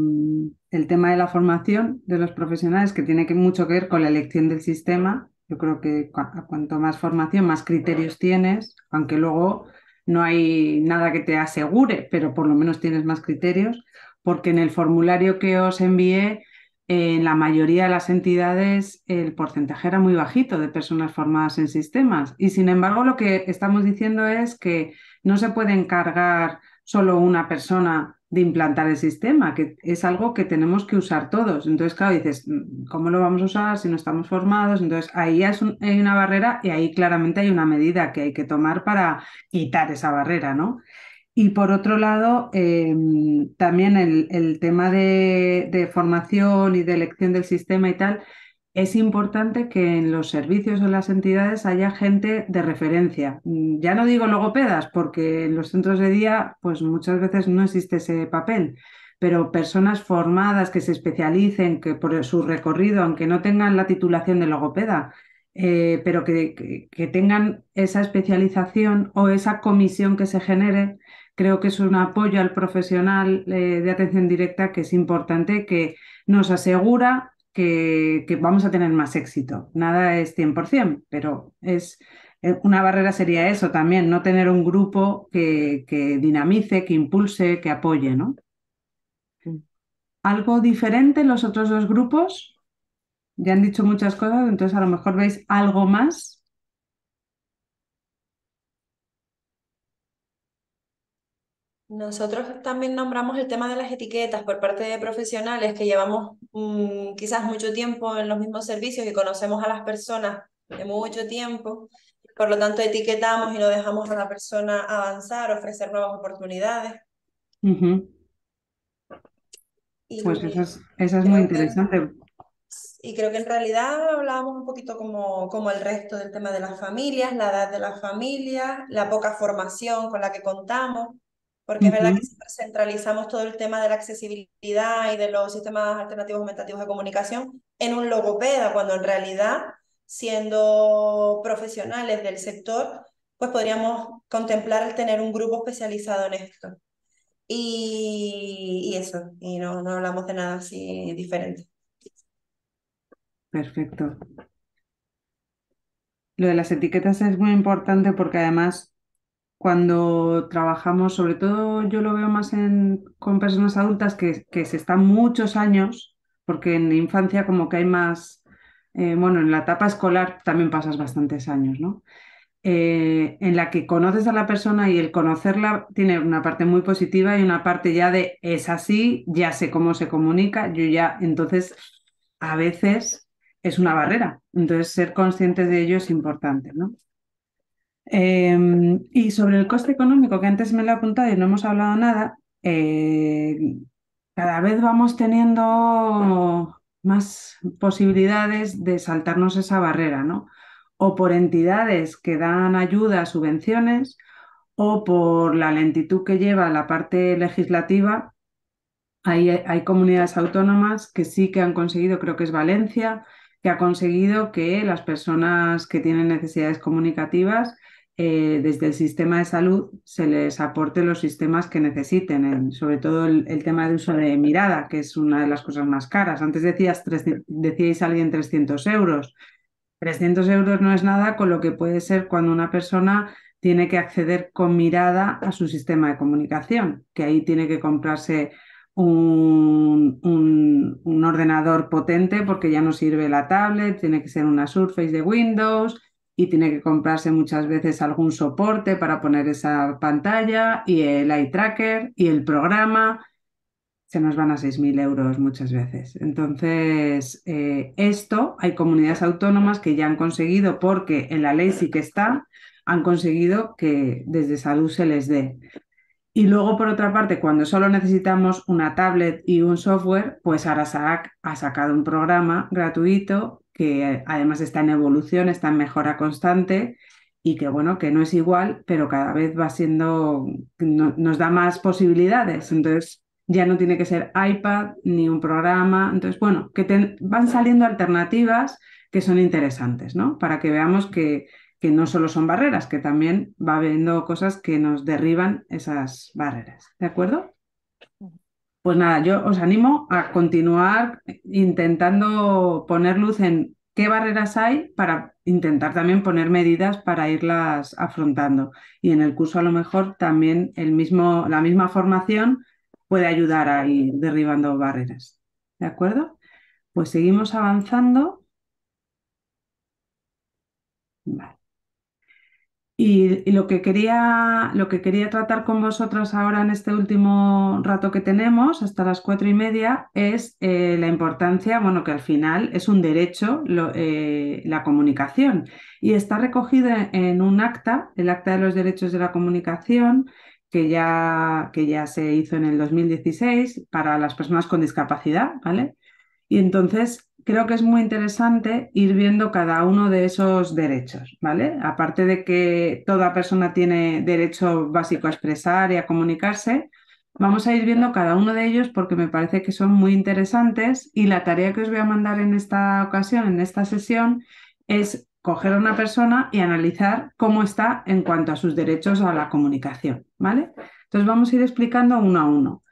el tema de la formación de los profesionales, que tiene mucho que ver con la elección del sistema. Yo creo que cuanto más formación, más criterios tienes, aunque luego no hay nada que te asegure, pero por lo menos tienes más criterios, porque en el formulario que os envié, en la mayoría de las entidades el porcentaje era muy bajito de personas formadas en sistemas. Y sin embargo, lo que estamos diciendo es que no se puede encargar solo una persona de implantar el sistema, que es algo que tenemos que usar todos. Entonces, claro, dices, mm, ¿cómo lo vamos a usar si no estamos formados? Entonces, ahí hay una barrera y ahí claramente hay una medida que hay que tomar para quitar esa barrera, ¿no? Y por otro lado, em, también el, tema de, de, formación y de elección del sistema y tal, es importante que en los servicios o las entidades haya gente de referencia. Ya no digo logopedas, porque en los centros de día, pues muchas veces no existe ese papel, pero personas formadas que se especialicen, que por su recorrido, aunque no tengan la titulación de logopeda, eh, pero que, que, tengan esa especialización o esa comisión que se genere, creo que es un apoyo al profesional eh, de atención directa que es importante, que nos asegura que, vamos a tener más éxito. Nada es 100%, pero es, eh, una barrera sería eso también, no tener un grupo que, que, dinamice, que impulse, que apoye, ¿no? ¿Algo diferente los otros dos grupos? Ya han dicho muchas cosas, entonces a lo mejor veis algo más Nosotros también nombramos el tema de
las etiquetas por parte de profesionales que llevamos mm, quizás mucho tiempo en los mismos servicios y conocemos a las personas de mucho tiempo. Por lo tanto, etiquetamos y no dejamos a la persona avanzar, ofrecer nuevas oportunidades.
pues eso es, muy interesante. y
creo que en realidad hablábamos un poquito como, como el resto del tema de las familias, la edad de las familias, la poca formación con la que contamos porque es verdad que centralizamos todo el tema de la accesibilidad y de los sistemas alternativos aumentativos de comunicación en un logopeda, cuando en realidad, siendo profesionales del sector, pues podríamos contemplar el tener un grupo especializado en esto. Y, y eso, y no, no hablamos de nada así diferente.
Perfecto. Lo de las etiquetas es muy importante porque además cuando trabajamos, sobre todo yo lo veo más con personas adultas que, se están muchos años, porque en la infancia como que hay más, eh, bueno, en la etapa escolar también pasas bastantes años, ¿no? Eh, en la que conoces a la persona y el conocerla tiene una parte muy positiva y una parte ya de es así, ya sé cómo se comunica, yo ya, entonces a veces es una barrera. Entonces ser conscientes de ello es importante, ¿no? Em, y sobre el coste económico, que antes me lo he apuntado y no hemos hablado nada, eh, cada vez vamos teniendo más posibilidades de saltarnos esa barrera, ¿no? O por entidades que dan ayuda, subvenciones, o por la lentitud que lleva la parte legislativa. hay comunidades autónomas que sí que han conseguido, creo que es Valencia, que ha conseguido que las personas que tienen necesidades comunicativas eh, desde el sistema de salud se les aporte los sistemas que necesiten, sobre todo el, tema de uso de mirada, que es una de las cosas más caras. Antes decías, decíais a alguien 300 euros. 300 euros no es nada con lo que puede ser cuando una persona tiene que acceder con mirada a su sistema de comunicación, que ahí tiene que comprarse un ordenador potente porque ya no sirve la tablet, tiene que ser una Surface de Windows, y tiene que comprarse muchas veces algún soporte para poner esa pantalla y el eye tracker y el programa. Se nos van a 6.000 euros muchas veces. Entonces, eh, esto hay comunidades autónomas que ya han conseguido, porque en la ley sí que está, han conseguido que desde salud se les dé. Y luego, por otra parte, cuando solo necesitamos una tablet y un software, pues Arasac ha sacado un programa gratuito que además está en evolución, está en mejora constante y que bueno, que no es igual, pero cada vez va siendo, nos da más posibilidades. Entonces ya no tiene que ser iPad ni un programa. Entonces, bueno, que van saliendo alternativas que son interesantes, ¿no? Para que veamos que, que no solo son barreras, que también va habiendo cosas que nos derriban esas barreras. ¿De acuerdo? Pues nada, yo os animo a continuar intentando poner luz en qué barreras hay para intentar también poner medidas para irlas afrontando. Y en el curso a lo mejor también el mismo, la misma formación puede ayudar a ir derribando barreras. ¿De acuerdo? Pues seguimos avanzando. Vale. Y, lo, que quería, lo que quería tratar con vosotros ahora en este último rato que tenemos, hasta las cuatro y media, es eh, la importancia, bueno, que al final es un derecho eh, la comunicación. Y está recogido en un acta, el Acta de los Derechos de la Comunicación, que ya, que ya se hizo en el 2016 para las personas con discapacidad, ¿vale? Y entonces creo que es muy interesante ir viendo cada uno de esos derechos, ¿vale? Aparte de que toda persona tiene derecho básico a expresar y a comunicarse, vamos a ir viendo cada uno de ellos porque me parece que son muy interesantes y la tarea que os voy a mandar en esta ocasión, en esta sesión, es coger a una persona y analizar cómo está en cuanto a sus derechos a la comunicación, ¿vale? Entonces vamos a ir explicando uno a uno.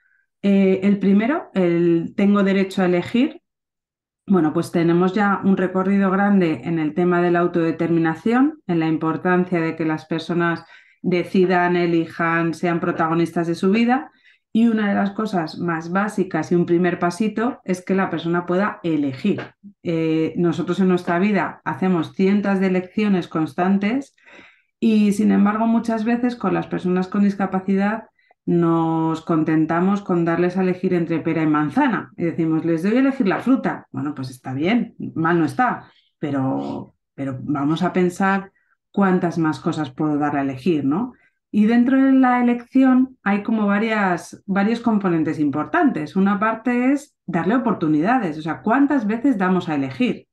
Eh, el primero, el tengo derecho a elegir, bueno, pues tenemos ya un recorrido grande en el tema de la autodeterminación, en la importancia de que las personas decidan, elijan, sean protagonistas de su vida. Y una de las cosas más básicas y un primer pasito es que la persona pueda elegir. Eh, nosotros en nuestra vida hacemos cientos de elecciones constantes y sin embargo muchas veces con las personas con discapacidad nos contentamos con darles a elegir entre pera y manzana y decimos, les doy a elegir la fruta. Bueno, pues está bien, mal no está, pero, pero vamos a pensar cuántas más cosas puedo dar a elegir, ¿no? Y dentro de la elección hay como varias, varios componentes importantes. Una parte es darle oportunidades, o sea, cuántas veces damos a elegir.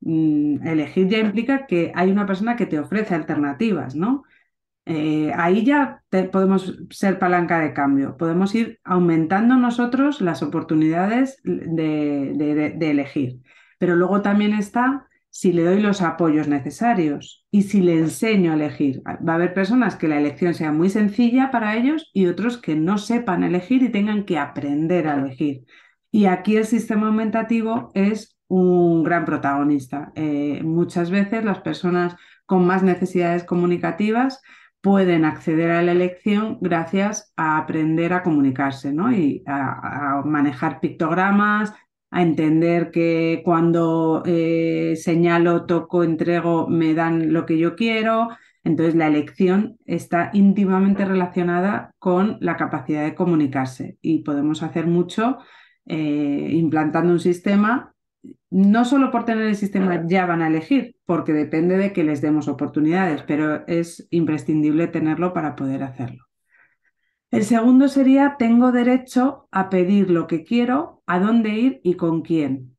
Mm, elegir ya implica que hay una persona que te ofrece alternativas, ¿no? Eh, ahí ya podemos ser palanca de cambio, podemos ir aumentando nosotros las oportunidades de, elegir. Pero luego también está si le doy los apoyos necesarios y si le enseño a elegir. Va a haber personas que la elección sea muy sencilla para ellos y otros que no sepan elegir y tengan que aprender a elegir. Y aquí el sistema aumentativo es un gran protagonista. Eh, muchas veces las personas con más necesidades comunicativas pueden acceder a la elección gracias a aprender a comunicarse ¿no? y a, manejar pictogramas, a entender que cuando eh, señalo, toco, entrego, me dan lo que yo quiero. Entonces la elección está íntimamente relacionada con la capacidad de comunicarse y podemos hacer mucho eh, implantando un sistema no solo por tener el sistema ya van a elegir, porque depende de que les demos oportunidades, pero es imprescindible tenerlo para poder hacerlo. El segundo sería, tengo derecho a pedir lo que quiero, a dónde ir y con quién.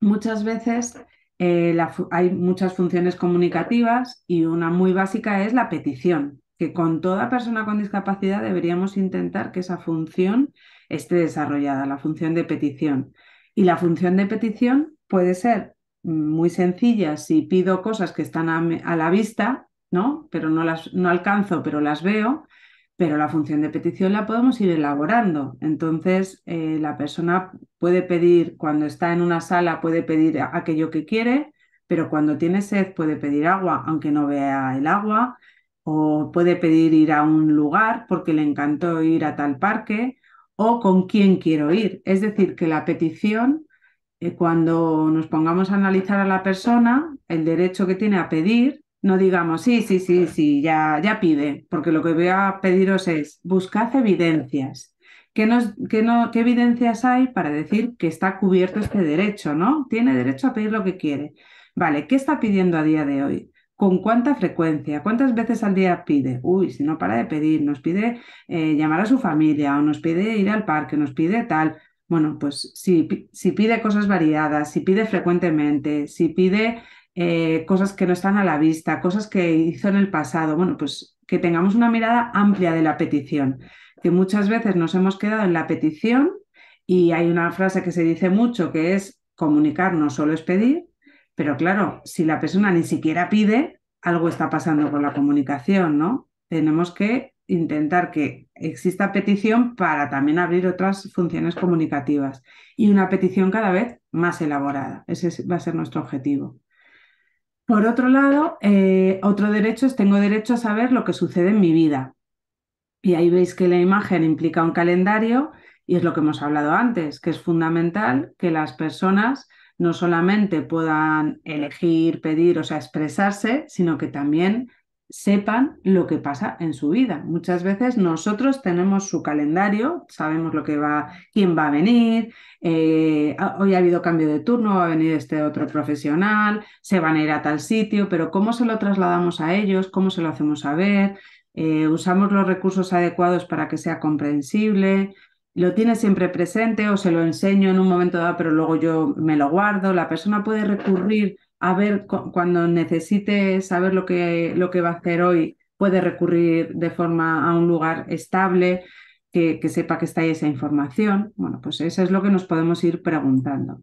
Muchas veces eh, hay muchas funciones comunicativas y una muy básica es la petición, que con toda persona con discapacidad deberíamos intentar que esa función esté desarrollada, la función de petición. Y la función de petición puede ser muy sencilla si pido cosas que están a, la vista, ¿no? Pero no las no alcanzo, pero las veo, pero la función de petición la podemos ir elaborando. Entonces, eh, la persona puede pedir, cuando está en una sala, puede pedir aquello que quiere, pero cuando tiene sed puede pedir agua, aunque no vea el agua, o puede pedir ir a un lugar porque le encantó ir a tal parque, o con quién quiero ir. Es decir, que la petición, eh, cuando nos pongamos a analizar a la persona, el derecho que tiene a pedir, no digamos, sí, sí, sí, sí, ya, ya pide, porque lo que voy a pediros es, buscad evidencias. ¿Qué, no, ¿Qué evidencias hay para decir que está cubierto este derecho, no? Tiene derecho a pedir lo que quiere. Vale, ¿qué está pidiendo a día de hoy? ¿Con cuánta frecuencia? ¿Cuántas veces al día pide? Uy, si no para de pedir, nos pide eh, llamar a su familia o nos pide ir al parque, nos pide tal. Bueno, pues si, si pide cosas variadas, si pide frecuentemente, si pide eh, cosas que no están a la vista, cosas que hizo en el pasado, bueno, pues que tengamos una mirada amplia de la petición, que muchas veces nos hemos quedado en la petición y hay una frase que se dice mucho que es comunicar no solo es pedir, pero claro, si la persona ni siquiera pide, algo está pasando con la comunicación, ¿no? Tenemos que intentar que exista petición para también abrir otras funciones comunicativas y una petición cada vez más elaborada. Ese va a ser nuestro objetivo. Por otro lado, eh, otro derecho es tengo derecho a saber lo que sucede en mi vida. Y ahí veis que la imagen implica un calendario y es lo que hemos hablado antes, que es fundamental que las personas no solamente puedan elegir, pedir, o sea, expresarse, sino que también sepan lo que pasa en su vida. Muchas veces nosotros tenemos su calendario, sabemos lo que va, quién va a venir, eh, ah, hoy ha habido cambio de turno, va a venir este otro profesional, se van a ir a tal sitio, pero cómo se lo trasladamos a ellos, cómo se lo hacemos saber, eh, usamos los recursos adecuados para que sea comprensible, lo tiene siempre presente o se lo enseño en un momento dado, pero luego yo me lo guardo. La persona puede recurrir a ver cuando necesite saber lo que, lo que va a hacer hoy, puede recurrir de forma a un lugar estable, que, que sepa que está ahí esa información. Bueno, pues eso es lo que nos podemos ir preguntando.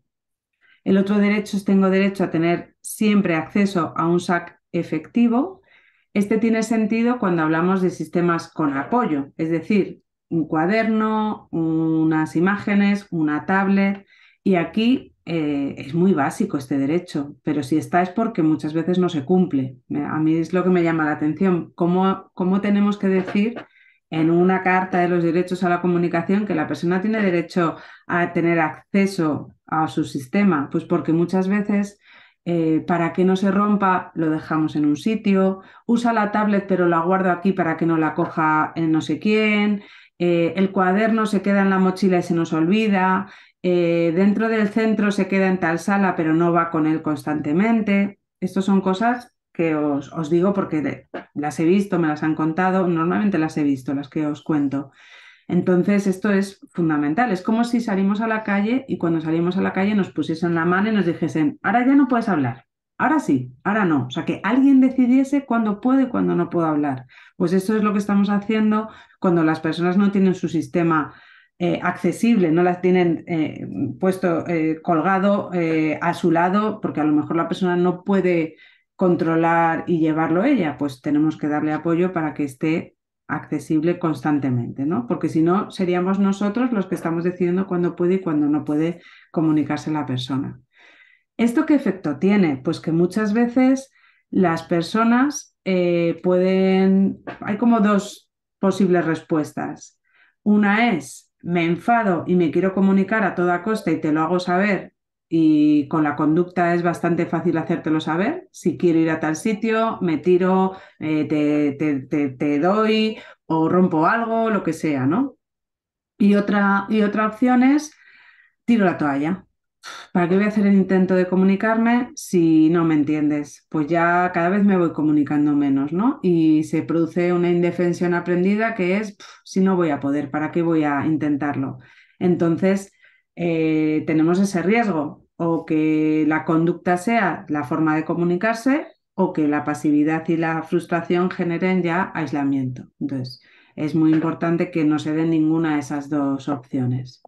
El otro derecho es tengo derecho a tener siempre acceso a un SAC efectivo. Este tiene sentido cuando hablamos de sistemas con apoyo, es decir, un cuaderno, unas imágenes, una tablet. Y aquí eh, es muy básico este derecho, pero si está es porque muchas veces no se cumple. A mí es lo que me llama la atención. ¿Cómo, tenemos que decir en una carta de los derechos a la comunicación que la persona tiene derecho a tener acceso a su sistema? Pues porque muchas veces... Eh, para que no se rompa, lo dejamos en un sitio, usa la tablet pero la guardo aquí para que no la coja eh, no sé quién, eh, el cuaderno se queda en la mochila y se nos olvida, eh, dentro del centro se queda en tal sala pero no va con él constantemente. Estas son cosas que os, os digo porque las he visto, me las han contado, normalmente las he visto, las que os cuento. Entonces, esto es fundamental. Es como si salimos a la calle y cuando salimos a la calle nos pusiesen la mano y nos dijesen, ahora ya no puedes hablar ahora sí, ahora no. O sea, que alguien decidiese cuándo puede y cuándo no puede hablar. Pues eso es lo que estamos haciendo cuando las personas no tienen su sistema eh, accesible, no las tienen eh, puesto eh, colgado a su lado, porque a lo mejor la persona no puede controlar y llevarlo ella, pues tenemos que darle apoyo para que esté accesible constantemente, ¿no? Porque si no, seríamos nosotros los que estamos decidiendo cuándo puede y cuándo no puede comunicarse la persona. ¿Esto qué efecto tiene? Pues que muchas veces las personas eh, pueden, hay como dos posibles respuestas. Una es, me enfado y me quiero comunicar a toda costa y te lo hago saber y con la conducta es bastante fácil hacértelo saber. Si quiero ir a tal sitio, me tiro, eh, te, doy o rompo algo, lo que sea, ¿no? Y otra, y otra opción es, tiro la toalla. ¿Para qué voy a hacer el intento de comunicarme si no me entiendes? Pues ya cada vez me voy comunicando menos, ¿no? Y se produce una indefensión aprendida que es, si no voy a poder, ¿para qué voy a intentarlo? Entonces, eh, tenemos ese riesgo, o que la conducta sea la forma de comunicarse, o que la pasividad y la frustración generen ya aislamiento. Entonces, es muy importante que no se den ninguna de esas dos opciones.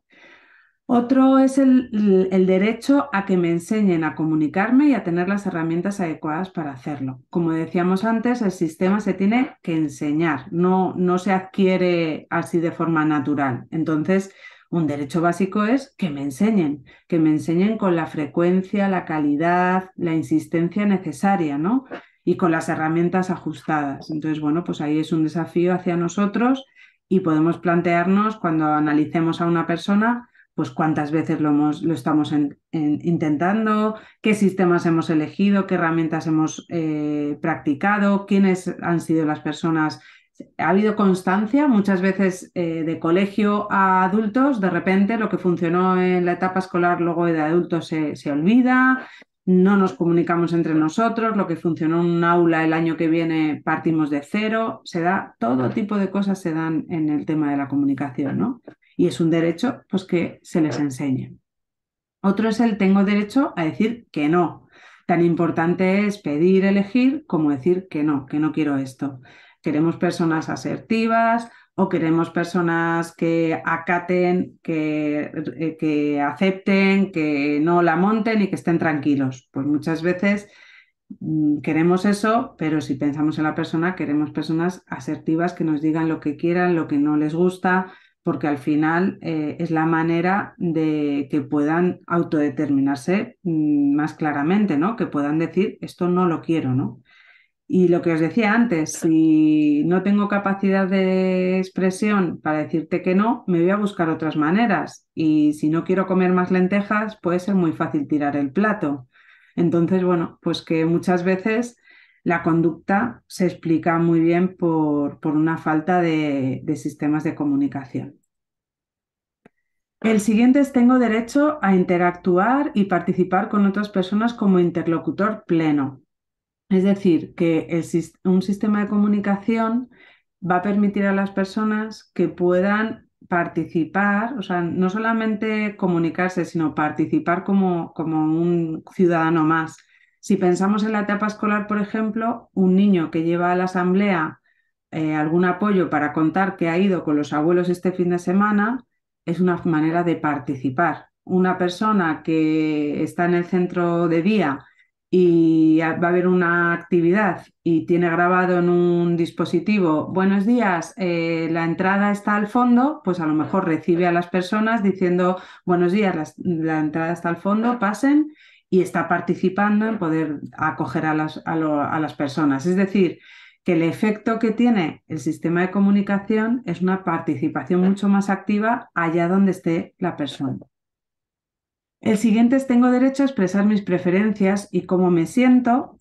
Otro es el, derecho a que me enseñen a comunicarme y a tener las herramientas adecuadas para hacerlo. Como decíamos antes, el sistema se tiene que enseñar, no, no se adquiere así de forma natural. Entonces, un derecho básico es que me enseñen, que me enseñen con la frecuencia, la calidad, la insistencia necesaria, ¿no? Y con las herramientas ajustadas. Entonces, bueno, pues ahí es un desafío hacia nosotros y podemos plantearnos cuando analicemos a una persona pues cuántas veces lo, lo estamos intentando, qué sistemas hemos elegido, qué herramientas hemos eh, practicado, quiénes han sido las personas. Ha habido constancia muchas veces eh, de colegio a adultos, de repente lo que funcionó en la etapa escolar luego de adultos se, se olvida, no nos comunicamos entre nosotros, lo que funcionó en un aula el año que viene partimos de cero, se da, todo tipo de cosas se dan en el tema de la comunicación, ¿no? Y es un derecho, pues, que se les enseñe. Otro es el tengo derecho a decir que no. Tan importante es pedir, elegir, como decir que no, que no quiero esto. Queremos personas asertivas, o queremos personas que acaten, que, eh, que, acepten, que no la monten y que estén tranquilos. Pues muchas veces mm, queremos eso, pero si pensamos en la persona, queremos personas asertivas que nos digan lo que quieran, lo que no les gusta, porque al final eh, es la manera de que puedan autodeterminarse mm, más claramente, ¿no? Que puedan decir esto no lo quiero, ¿no? Y lo que os decía antes, si no tengo capacidad de expresión para decirte que no, me voy a buscar otras maneras. Y si no quiero comer más lentejas, puede ser muy fácil tirar el plato. Entonces, bueno, pues que muchas veces la conducta se explica muy bien por, una falta de, de sistemas de comunicación. El siguiente es tengo derecho a interactuar y participar con otras personas como interlocutor pleno. Es decir, que un sistema de comunicación va a permitir a las personas que puedan participar, o sea, no solamente comunicarse, sino participar como, un ciudadano más. Si pensamos en la etapa escolar, por ejemplo, un niño que lleva a la asamblea eh, algún apoyo para contar que ha ido con los abuelos este fin de semana, es una manera de participar. Una persona que está en el centro de día y va a haber una actividad y tiene grabado en un dispositivo, buenos días, eh, la entrada está al fondo, pues a lo mejor recibe a las personas diciendo, buenos días, la, entrada está al fondo, pasen y está participando en poder acoger a las personas. Es decir, que el efecto que tiene el sistema de comunicación es una participación mucho más activa allá donde esté la persona. El siguiente es tengo derecho a expresar mis preferencias y cómo me siento.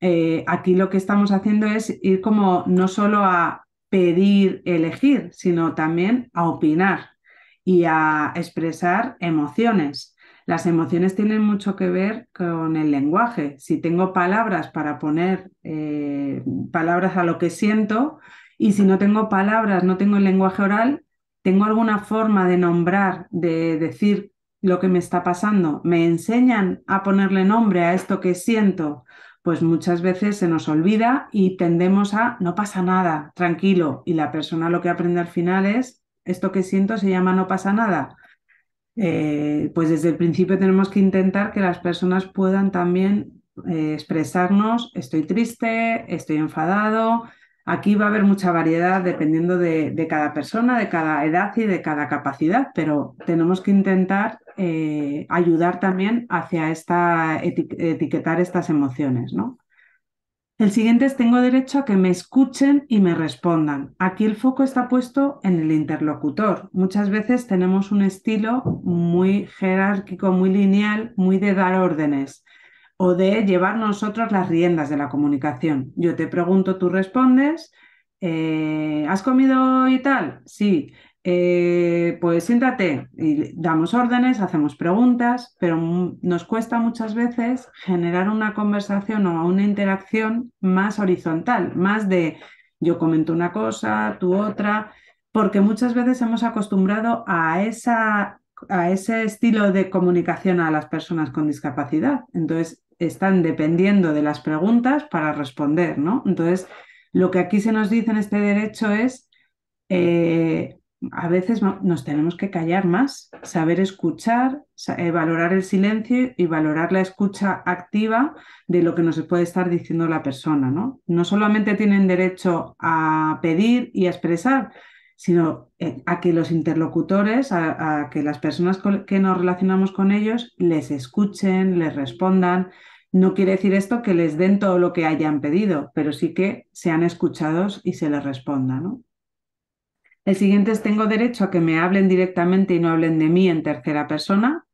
Eh, aquí lo que estamos haciendo es ir como no solo a pedir, elegir, sino también a opinar y a expresar emociones. Las emociones tienen mucho que ver con el lenguaje. Si tengo palabras para poner eh, palabras a lo que siento y si no tengo palabras, no tengo el lenguaje oral, tengo alguna forma de nombrar, de decir lo que me está pasando, me enseñan a ponerle nombre a esto que siento, pues muchas veces se nos olvida y tendemos a no pasa nada, tranquilo. Y la persona lo que aprende al final es, esto que siento se llama no pasa nada. Eh, pues desde el principio tenemos que intentar que las personas puedan también eh, expresarnos, estoy triste, estoy enfadado. Aquí va a haber mucha variedad dependiendo de cada persona, de cada edad y de cada capacidad, pero tenemos que intentar eh, ayudar también hacia esta, etiquetar estas emociones, ¿no? El siguiente es tengo derecho a que me escuchen y me respondan. Aquí el foco está puesto en el interlocutor. Muchas veces tenemos un estilo muy jerárquico, muy lineal, muy de dar órdenes o de llevar nosotros las riendas de la comunicación. Yo te pregunto, tú respondes, eh, ¿has comido y tal? Sí. Eh, pues siéntate y damos órdenes, hacemos preguntas, pero nos cuesta muchas veces generar una conversación o una interacción más horizontal, más de yo comento una cosa, tú otra, porque muchas veces hemos acostumbrado a, esa, a ese estilo de comunicación a las personas con discapacidad. Entonces, están dependiendo de las preguntas para responder, ¿no? Entonces, lo que aquí se nos dice en este derecho es... Eh, a veces nos tenemos que callar más, saber escuchar, eh, valorar el silencio y valorar la escucha activa de lo que nos puede estar diciendo la persona. No, no solamente tienen derecho a pedir y a expresar, sino eh, a que los interlocutores, a, que las personas que nos relacionamos con ellos les escuchen, les respondan. No quiere decir esto que les den todo lo que hayan pedido, pero sí que sean escuchados y se les responda. ¿no? El siguiente es tengo derecho a que me hablen directamente y no hablen de mí en tercera persona.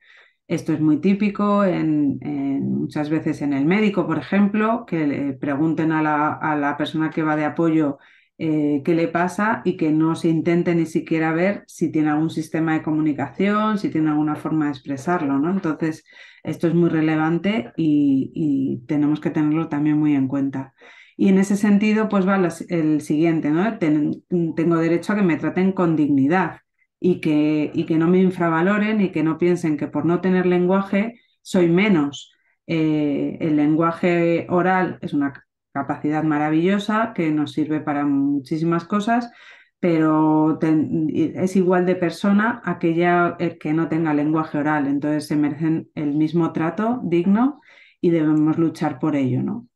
Esto es muy típico en, muchas veces en el médico, por ejemplo, que le pregunten a la, persona que va de apoyo eh, qué le pasa y que no se intente ni siquiera ver si tiene algún sistema de comunicación, si tiene alguna forma de expresarlo, ¿no? Entonces, esto es muy relevante y tenemos que tenerlo también muy en cuenta. Y en ese sentido, pues va el siguiente, ¿no? tengo derecho a que me traten con dignidad y que, y que no me infravaloren y que no piensen que por no tener lenguaje soy menos. Eh, el lenguaje oral es una capacidad maravillosa que nos sirve para muchísimas cosas, pero es igual de persona aquella eh, que no tenga lenguaje oral, entonces se merecen el mismo trato digno y debemos luchar por ello, ¿no?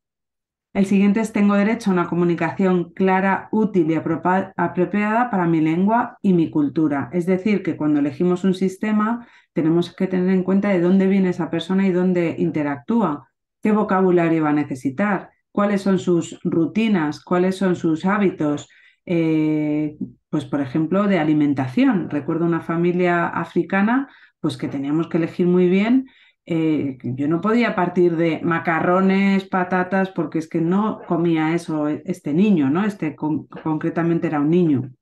El siguiente es tengo derecho a una comunicación clara, útil y apropiada para mi lengua y mi cultura. Es decir, que cuando elegimos un sistema tenemos que tener en cuenta de dónde viene esa persona y dónde interactúa, qué vocabulario va a necesitar, cuáles son sus rutinas, cuáles son sus hábitos, eh, pues por ejemplo, de alimentación. Recuerdo una familia africana pues que teníamos que elegir muy bien eh, yo no podía partir de macarrones, patatas, porque es que no comía eso este niño, ¿no? Este concretamente era un niño.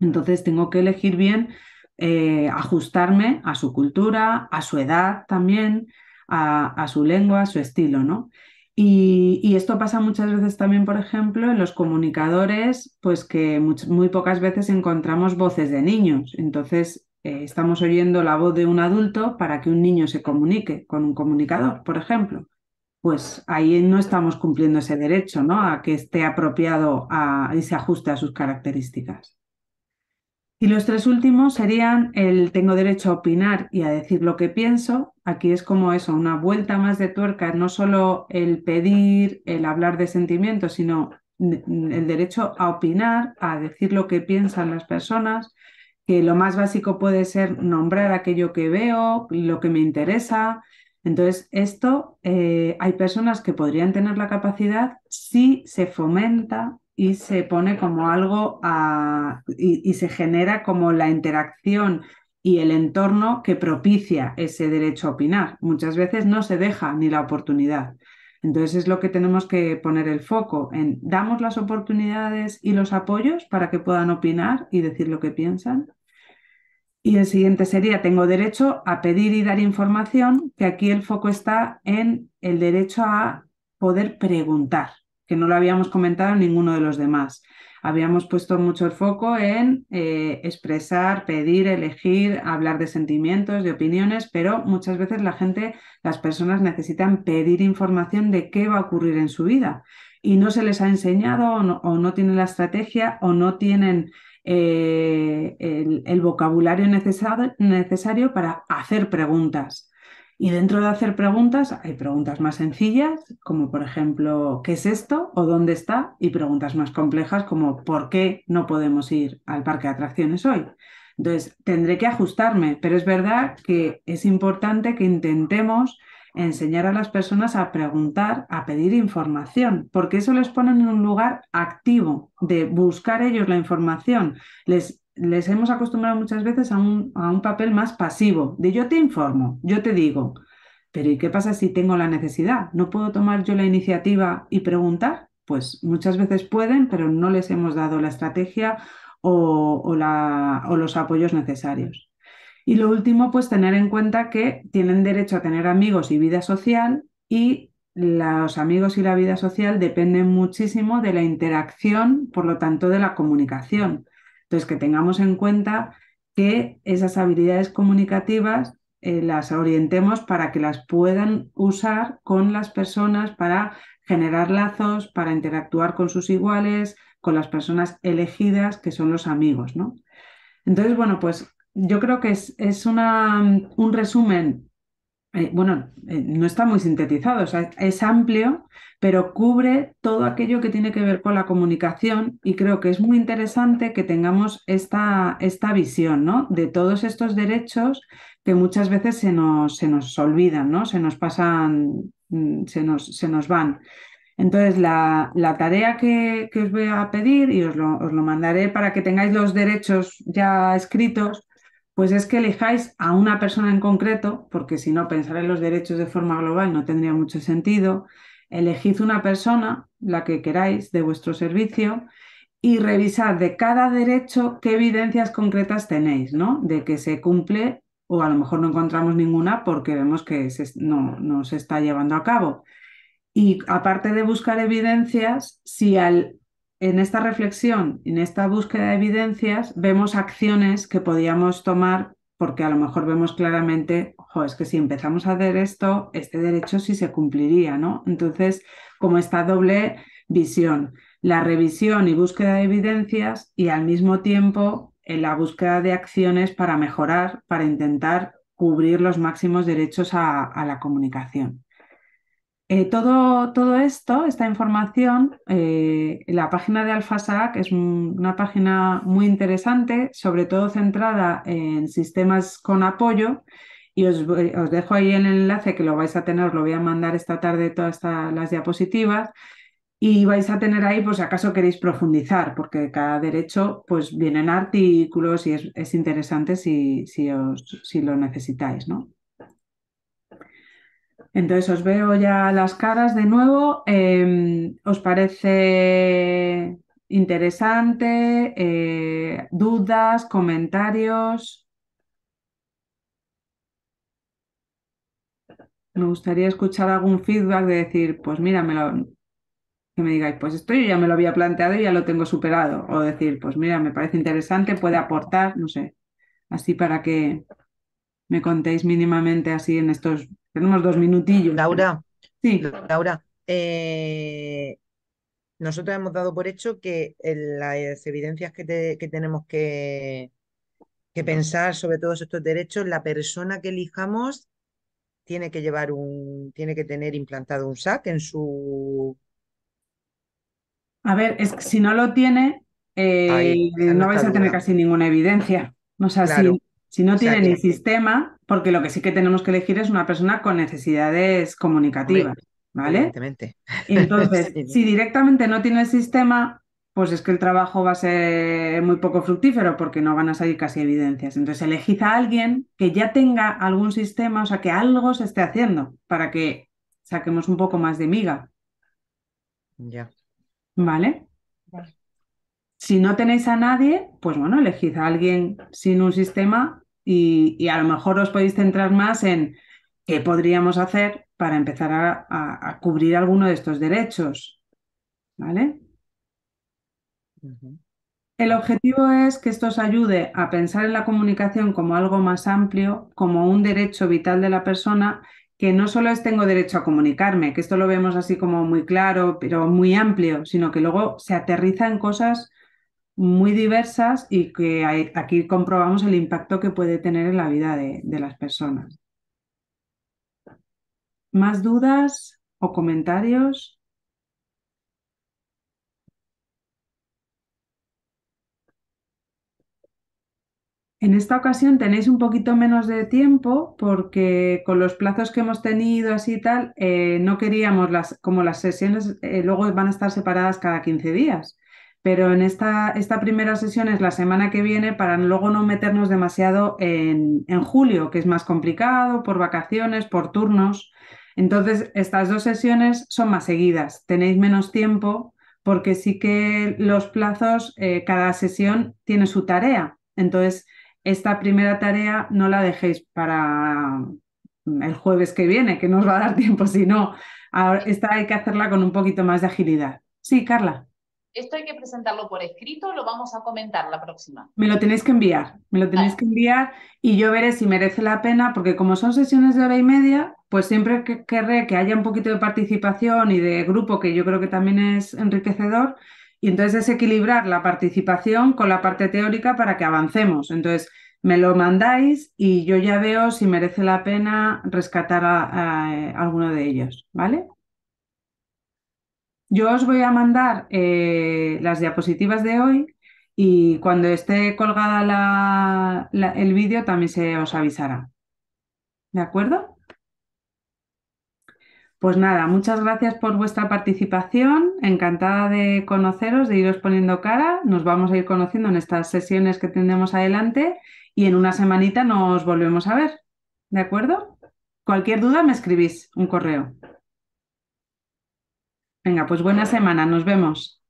Entonces tengo que elegir bien, eh, ajustarme a su cultura, a su edad también, a, su lengua, a su estilo, ¿no? Y, esto pasa muchas veces también, por ejemplo, en los comunicadores, pues que muy pocas veces encontramos voces de niños. Entonces, estamos oyendo la voz de un adulto para que un niño se comunique con un comunicador, por ejemplo. Pues ahí no estamos cumpliendo ese derecho, ¿no? A que esté apropiado y se ajuste a sus características. Y los tres últimos serían el tengo derecho a opinar y a decir lo que pienso. Aquí es como eso, una vuelta más de tuerca, no solo el pedir, el hablar de sentimientos, sino el derecho a opinar, a decir lo que piensan las personas, que lo más básico puede ser nombrar aquello que veo, lo que me interesa. Entonces, esto eh, hay personas que podrían tener la capacidad si se fomenta y se pone como algo y se genera como la interacción y el entorno que propicia ese derecho a opinar. Muchas veces no se deja ni la oportunidad. Entonces es lo que tenemos que poner el foco en, damos las oportunidades y los apoyos para que puedan opinar y decir lo que piensan. Y el siguiente sería, tengo derecho a pedir y dar información, que aquí el foco está en el derecho a poder preguntar, que no lo habíamos comentado en ninguno de los demás habíamos puesto mucho el foco en eh, expresar, pedir, elegir, hablar de sentimientos, de opiniones, pero muchas veces la gente, las personas necesitan pedir información de qué va a ocurrir en su vida y no se les ha enseñado o no, tienen la estrategia o no tienen eh, el, el, vocabulario necesario para hacer preguntas. Y dentro de hacer preguntas, hay preguntas más sencillas, como por ejemplo, ¿qué es esto o dónde está? Y preguntas más complejas como, ¿por qué no podemos ir al parque de atracciones hoy? Entonces, tendré que ajustarme, pero es verdad que es importante que intentemos enseñar a las personas a preguntar, a pedir información, porque eso les pone en un lugar activo de buscar ellos la información, les les hemos acostumbrado muchas veces a un, papel más pasivo, de yo te informo, yo te digo, pero ¿y qué pasa si tengo la necesidad? ¿No puedo tomar yo la iniciativa y preguntar? Pues muchas veces pueden, pero no les hemos dado la estrategia o, los apoyos necesarios. Y lo último, pues tener en cuenta que tienen derecho a tener amigos y vida social y los amigos y la vida social dependen muchísimo de la interacción, por lo tanto, de la comunicación. Entonces, que tengamos en cuenta que esas habilidades comunicativas eh, las orientemos para que las puedan usar con las personas para generar lazos, para interactuar con sus iguales, con las personas elegidas, que son los amigos, ¿no? Entonces, bueno, pues yo creo que es, es una, un resumen eh, bueno, eh, no está muy sintetizado, es amplio, pero cubre todo aquello que tiene que ver con la comunicación y creo que es muy interesante que tengamos esta, esta visión ¿no? de todos estos derechos que muchas veces se nos, se nos olvidan, ¿no? se nos pasan, mm, se nos, se nos van. Entonces, la, tarea que, os voy a pedir, y os os lo mandaré para que tengáis los derechos ya escritos, pues es que elijáis a una persona en concreto, porque si no, pensar en los derechos de forma global no tendría mucho sentido. Elegid una persona, la que queráis, de vuestro servicio y revisad de cada derecho qué evidencias concretas tenéis, ¿no? De que se cumple o a lo mejor no encontramos ninguna porque vemos que no se está llevando a cabo. Y aparte de buscar evidencias, si al en esta reflexión, en esta búsqueda de evidencias, vemos acciones que podíamos tomar porque a lo mejor vemos claramente, es que si empezamos a hacer esto, este derecho sí se cumpliría, ¿no? Entonces, como esta doble visión, la revisión y búsqueda de evidencias y al mismo tiempo eh, la búsqueda de acciones para mejorar, para intentar cubrir los máximos derechos a la comunicación. Eh, todo, todo, esto, esta información, eh, la página de AlphaSac es una página muy interesante, sobre todo centrada en sistemas con apoyo. Y os, dejo ahí el enlace que lo vais a tener, lo voy a mandar esta tarde todas las diapositivas. Y vais a tener ahí, pues, acaso queréis profundizar, porque cada derecho, pues, vienen artículos y es, interesante si, si, si lo necesitáis, ¿no? entonces os veo ya las caras de nuevo. Em, ¿Os parece interesante? Eh, ¿Dudas? ¿Comentarios? Me gustaría escuchar algún feedback de decir, pues mira, me lo, que me digáis, pues esto yo ya me lo había planteado y ya lo tengo superado. O decir, pues mira, me parece interesante, puede aportar, no sé, así para que me contéis mínimamente así en estos tenemos dos minutillos. Laura. Sí. Laura.
Eh, nosotros hemos dado por hecho que las evidencias que, tenemos que, pensar sobre todos estos derechos, la persona
que elijamos
tiene que llevar un, tiene que tener implantado un SAC en
su. A ver, si no lo tiene, eh, no vais a tener casi ninguna evidencia. No sé si, si no tiene ni sistema, porque lo que sí que tenemos que elegir es una persona con necesidades comunicativas, ¿vale? Evidentemente. Entonces, si directamente no tiene el sistema, pues es que el trabajo va a ser muy poco fructífero porque no van a salir casi evidencias. Entonces, elegid a alguien que ya tenga algún sistema, o sea, que algo se esté haciendo para que saquemos un poco más de miga. Ya. ¿Vale? Si no tenéis a nadie, pues bueno, elegid a alguien sin un sistema y, a lo mejor os podéis centrar más en qué podríamos hacer para empezar a, cubrir alguno de estos derechos. ¿Vale? El objetivo es que esto os ayude a pensar en la comunicación como algo más amplio, como un derecho vital de la persona, que no solo es tengo derecho a comunicarme, que esto lo vemos así como muy claro, pero muy amplio, sino que luego se aterriza en cosas muy diversas y que aquí comprobamos el impacto que puede tener en la vida de, las personas. ¿Más dudas o comentarios? En esta ocasión tenéis un poquito menos de tiempo porque con los plazos que hemos tenido así tal, eh, no queríamos las, como las sesiones eh, luego van a estar separadas cada 15 días pero en esta, esta primera sesión es la semana que viene para luego no meternos demasiado en, julio, que es más complicado, por vacaciones, por turnos. Entonces, estas dos sesiones son más seguidas, tenéis menos tiempo porque sí que los plazos, eh, cada sesión tiene su tarea. Entonces, esta primera tarea no la dejéis para el jueves que viene, que no os va a dar tiempo, sino esta hay que hacerla con un poquito más de agilidad. Sí, Carla.
Esto hay que presentarlo por escrito, lo vamos a comentar la próxima.
Me lo tenéis que enviar, me lo tenéis que enviar y yo veré si merece la pena, porque como son sesiones de hora y media, pues siempre querré que haya un poquito de participación y de grupo, que yo creo que también es enriquecedor, y entonces es equilibrar la participación con la parte teórica para que avancemos. Entonces, me lo mandáis y yo ya veo si merece la pena rescatar a eh, alguno de ellos, ¿vale? Yo os voy a mandar eh, las diapositivas de hoy y cuando esté colgada el vídeo también se os avisará. ¿De acuerdo? Pues nada, muchas gracias por vuestra participación. Encantada de conoceros, de iros poniendo cara. Nos vamos a ir conociendo en estas sesiones que tenemos adelante y en una semanita nos volvemos a ver. ¿De acuerdo? Cualquier duda me escribís un correo. Venga, pues buena semana, nos vemos.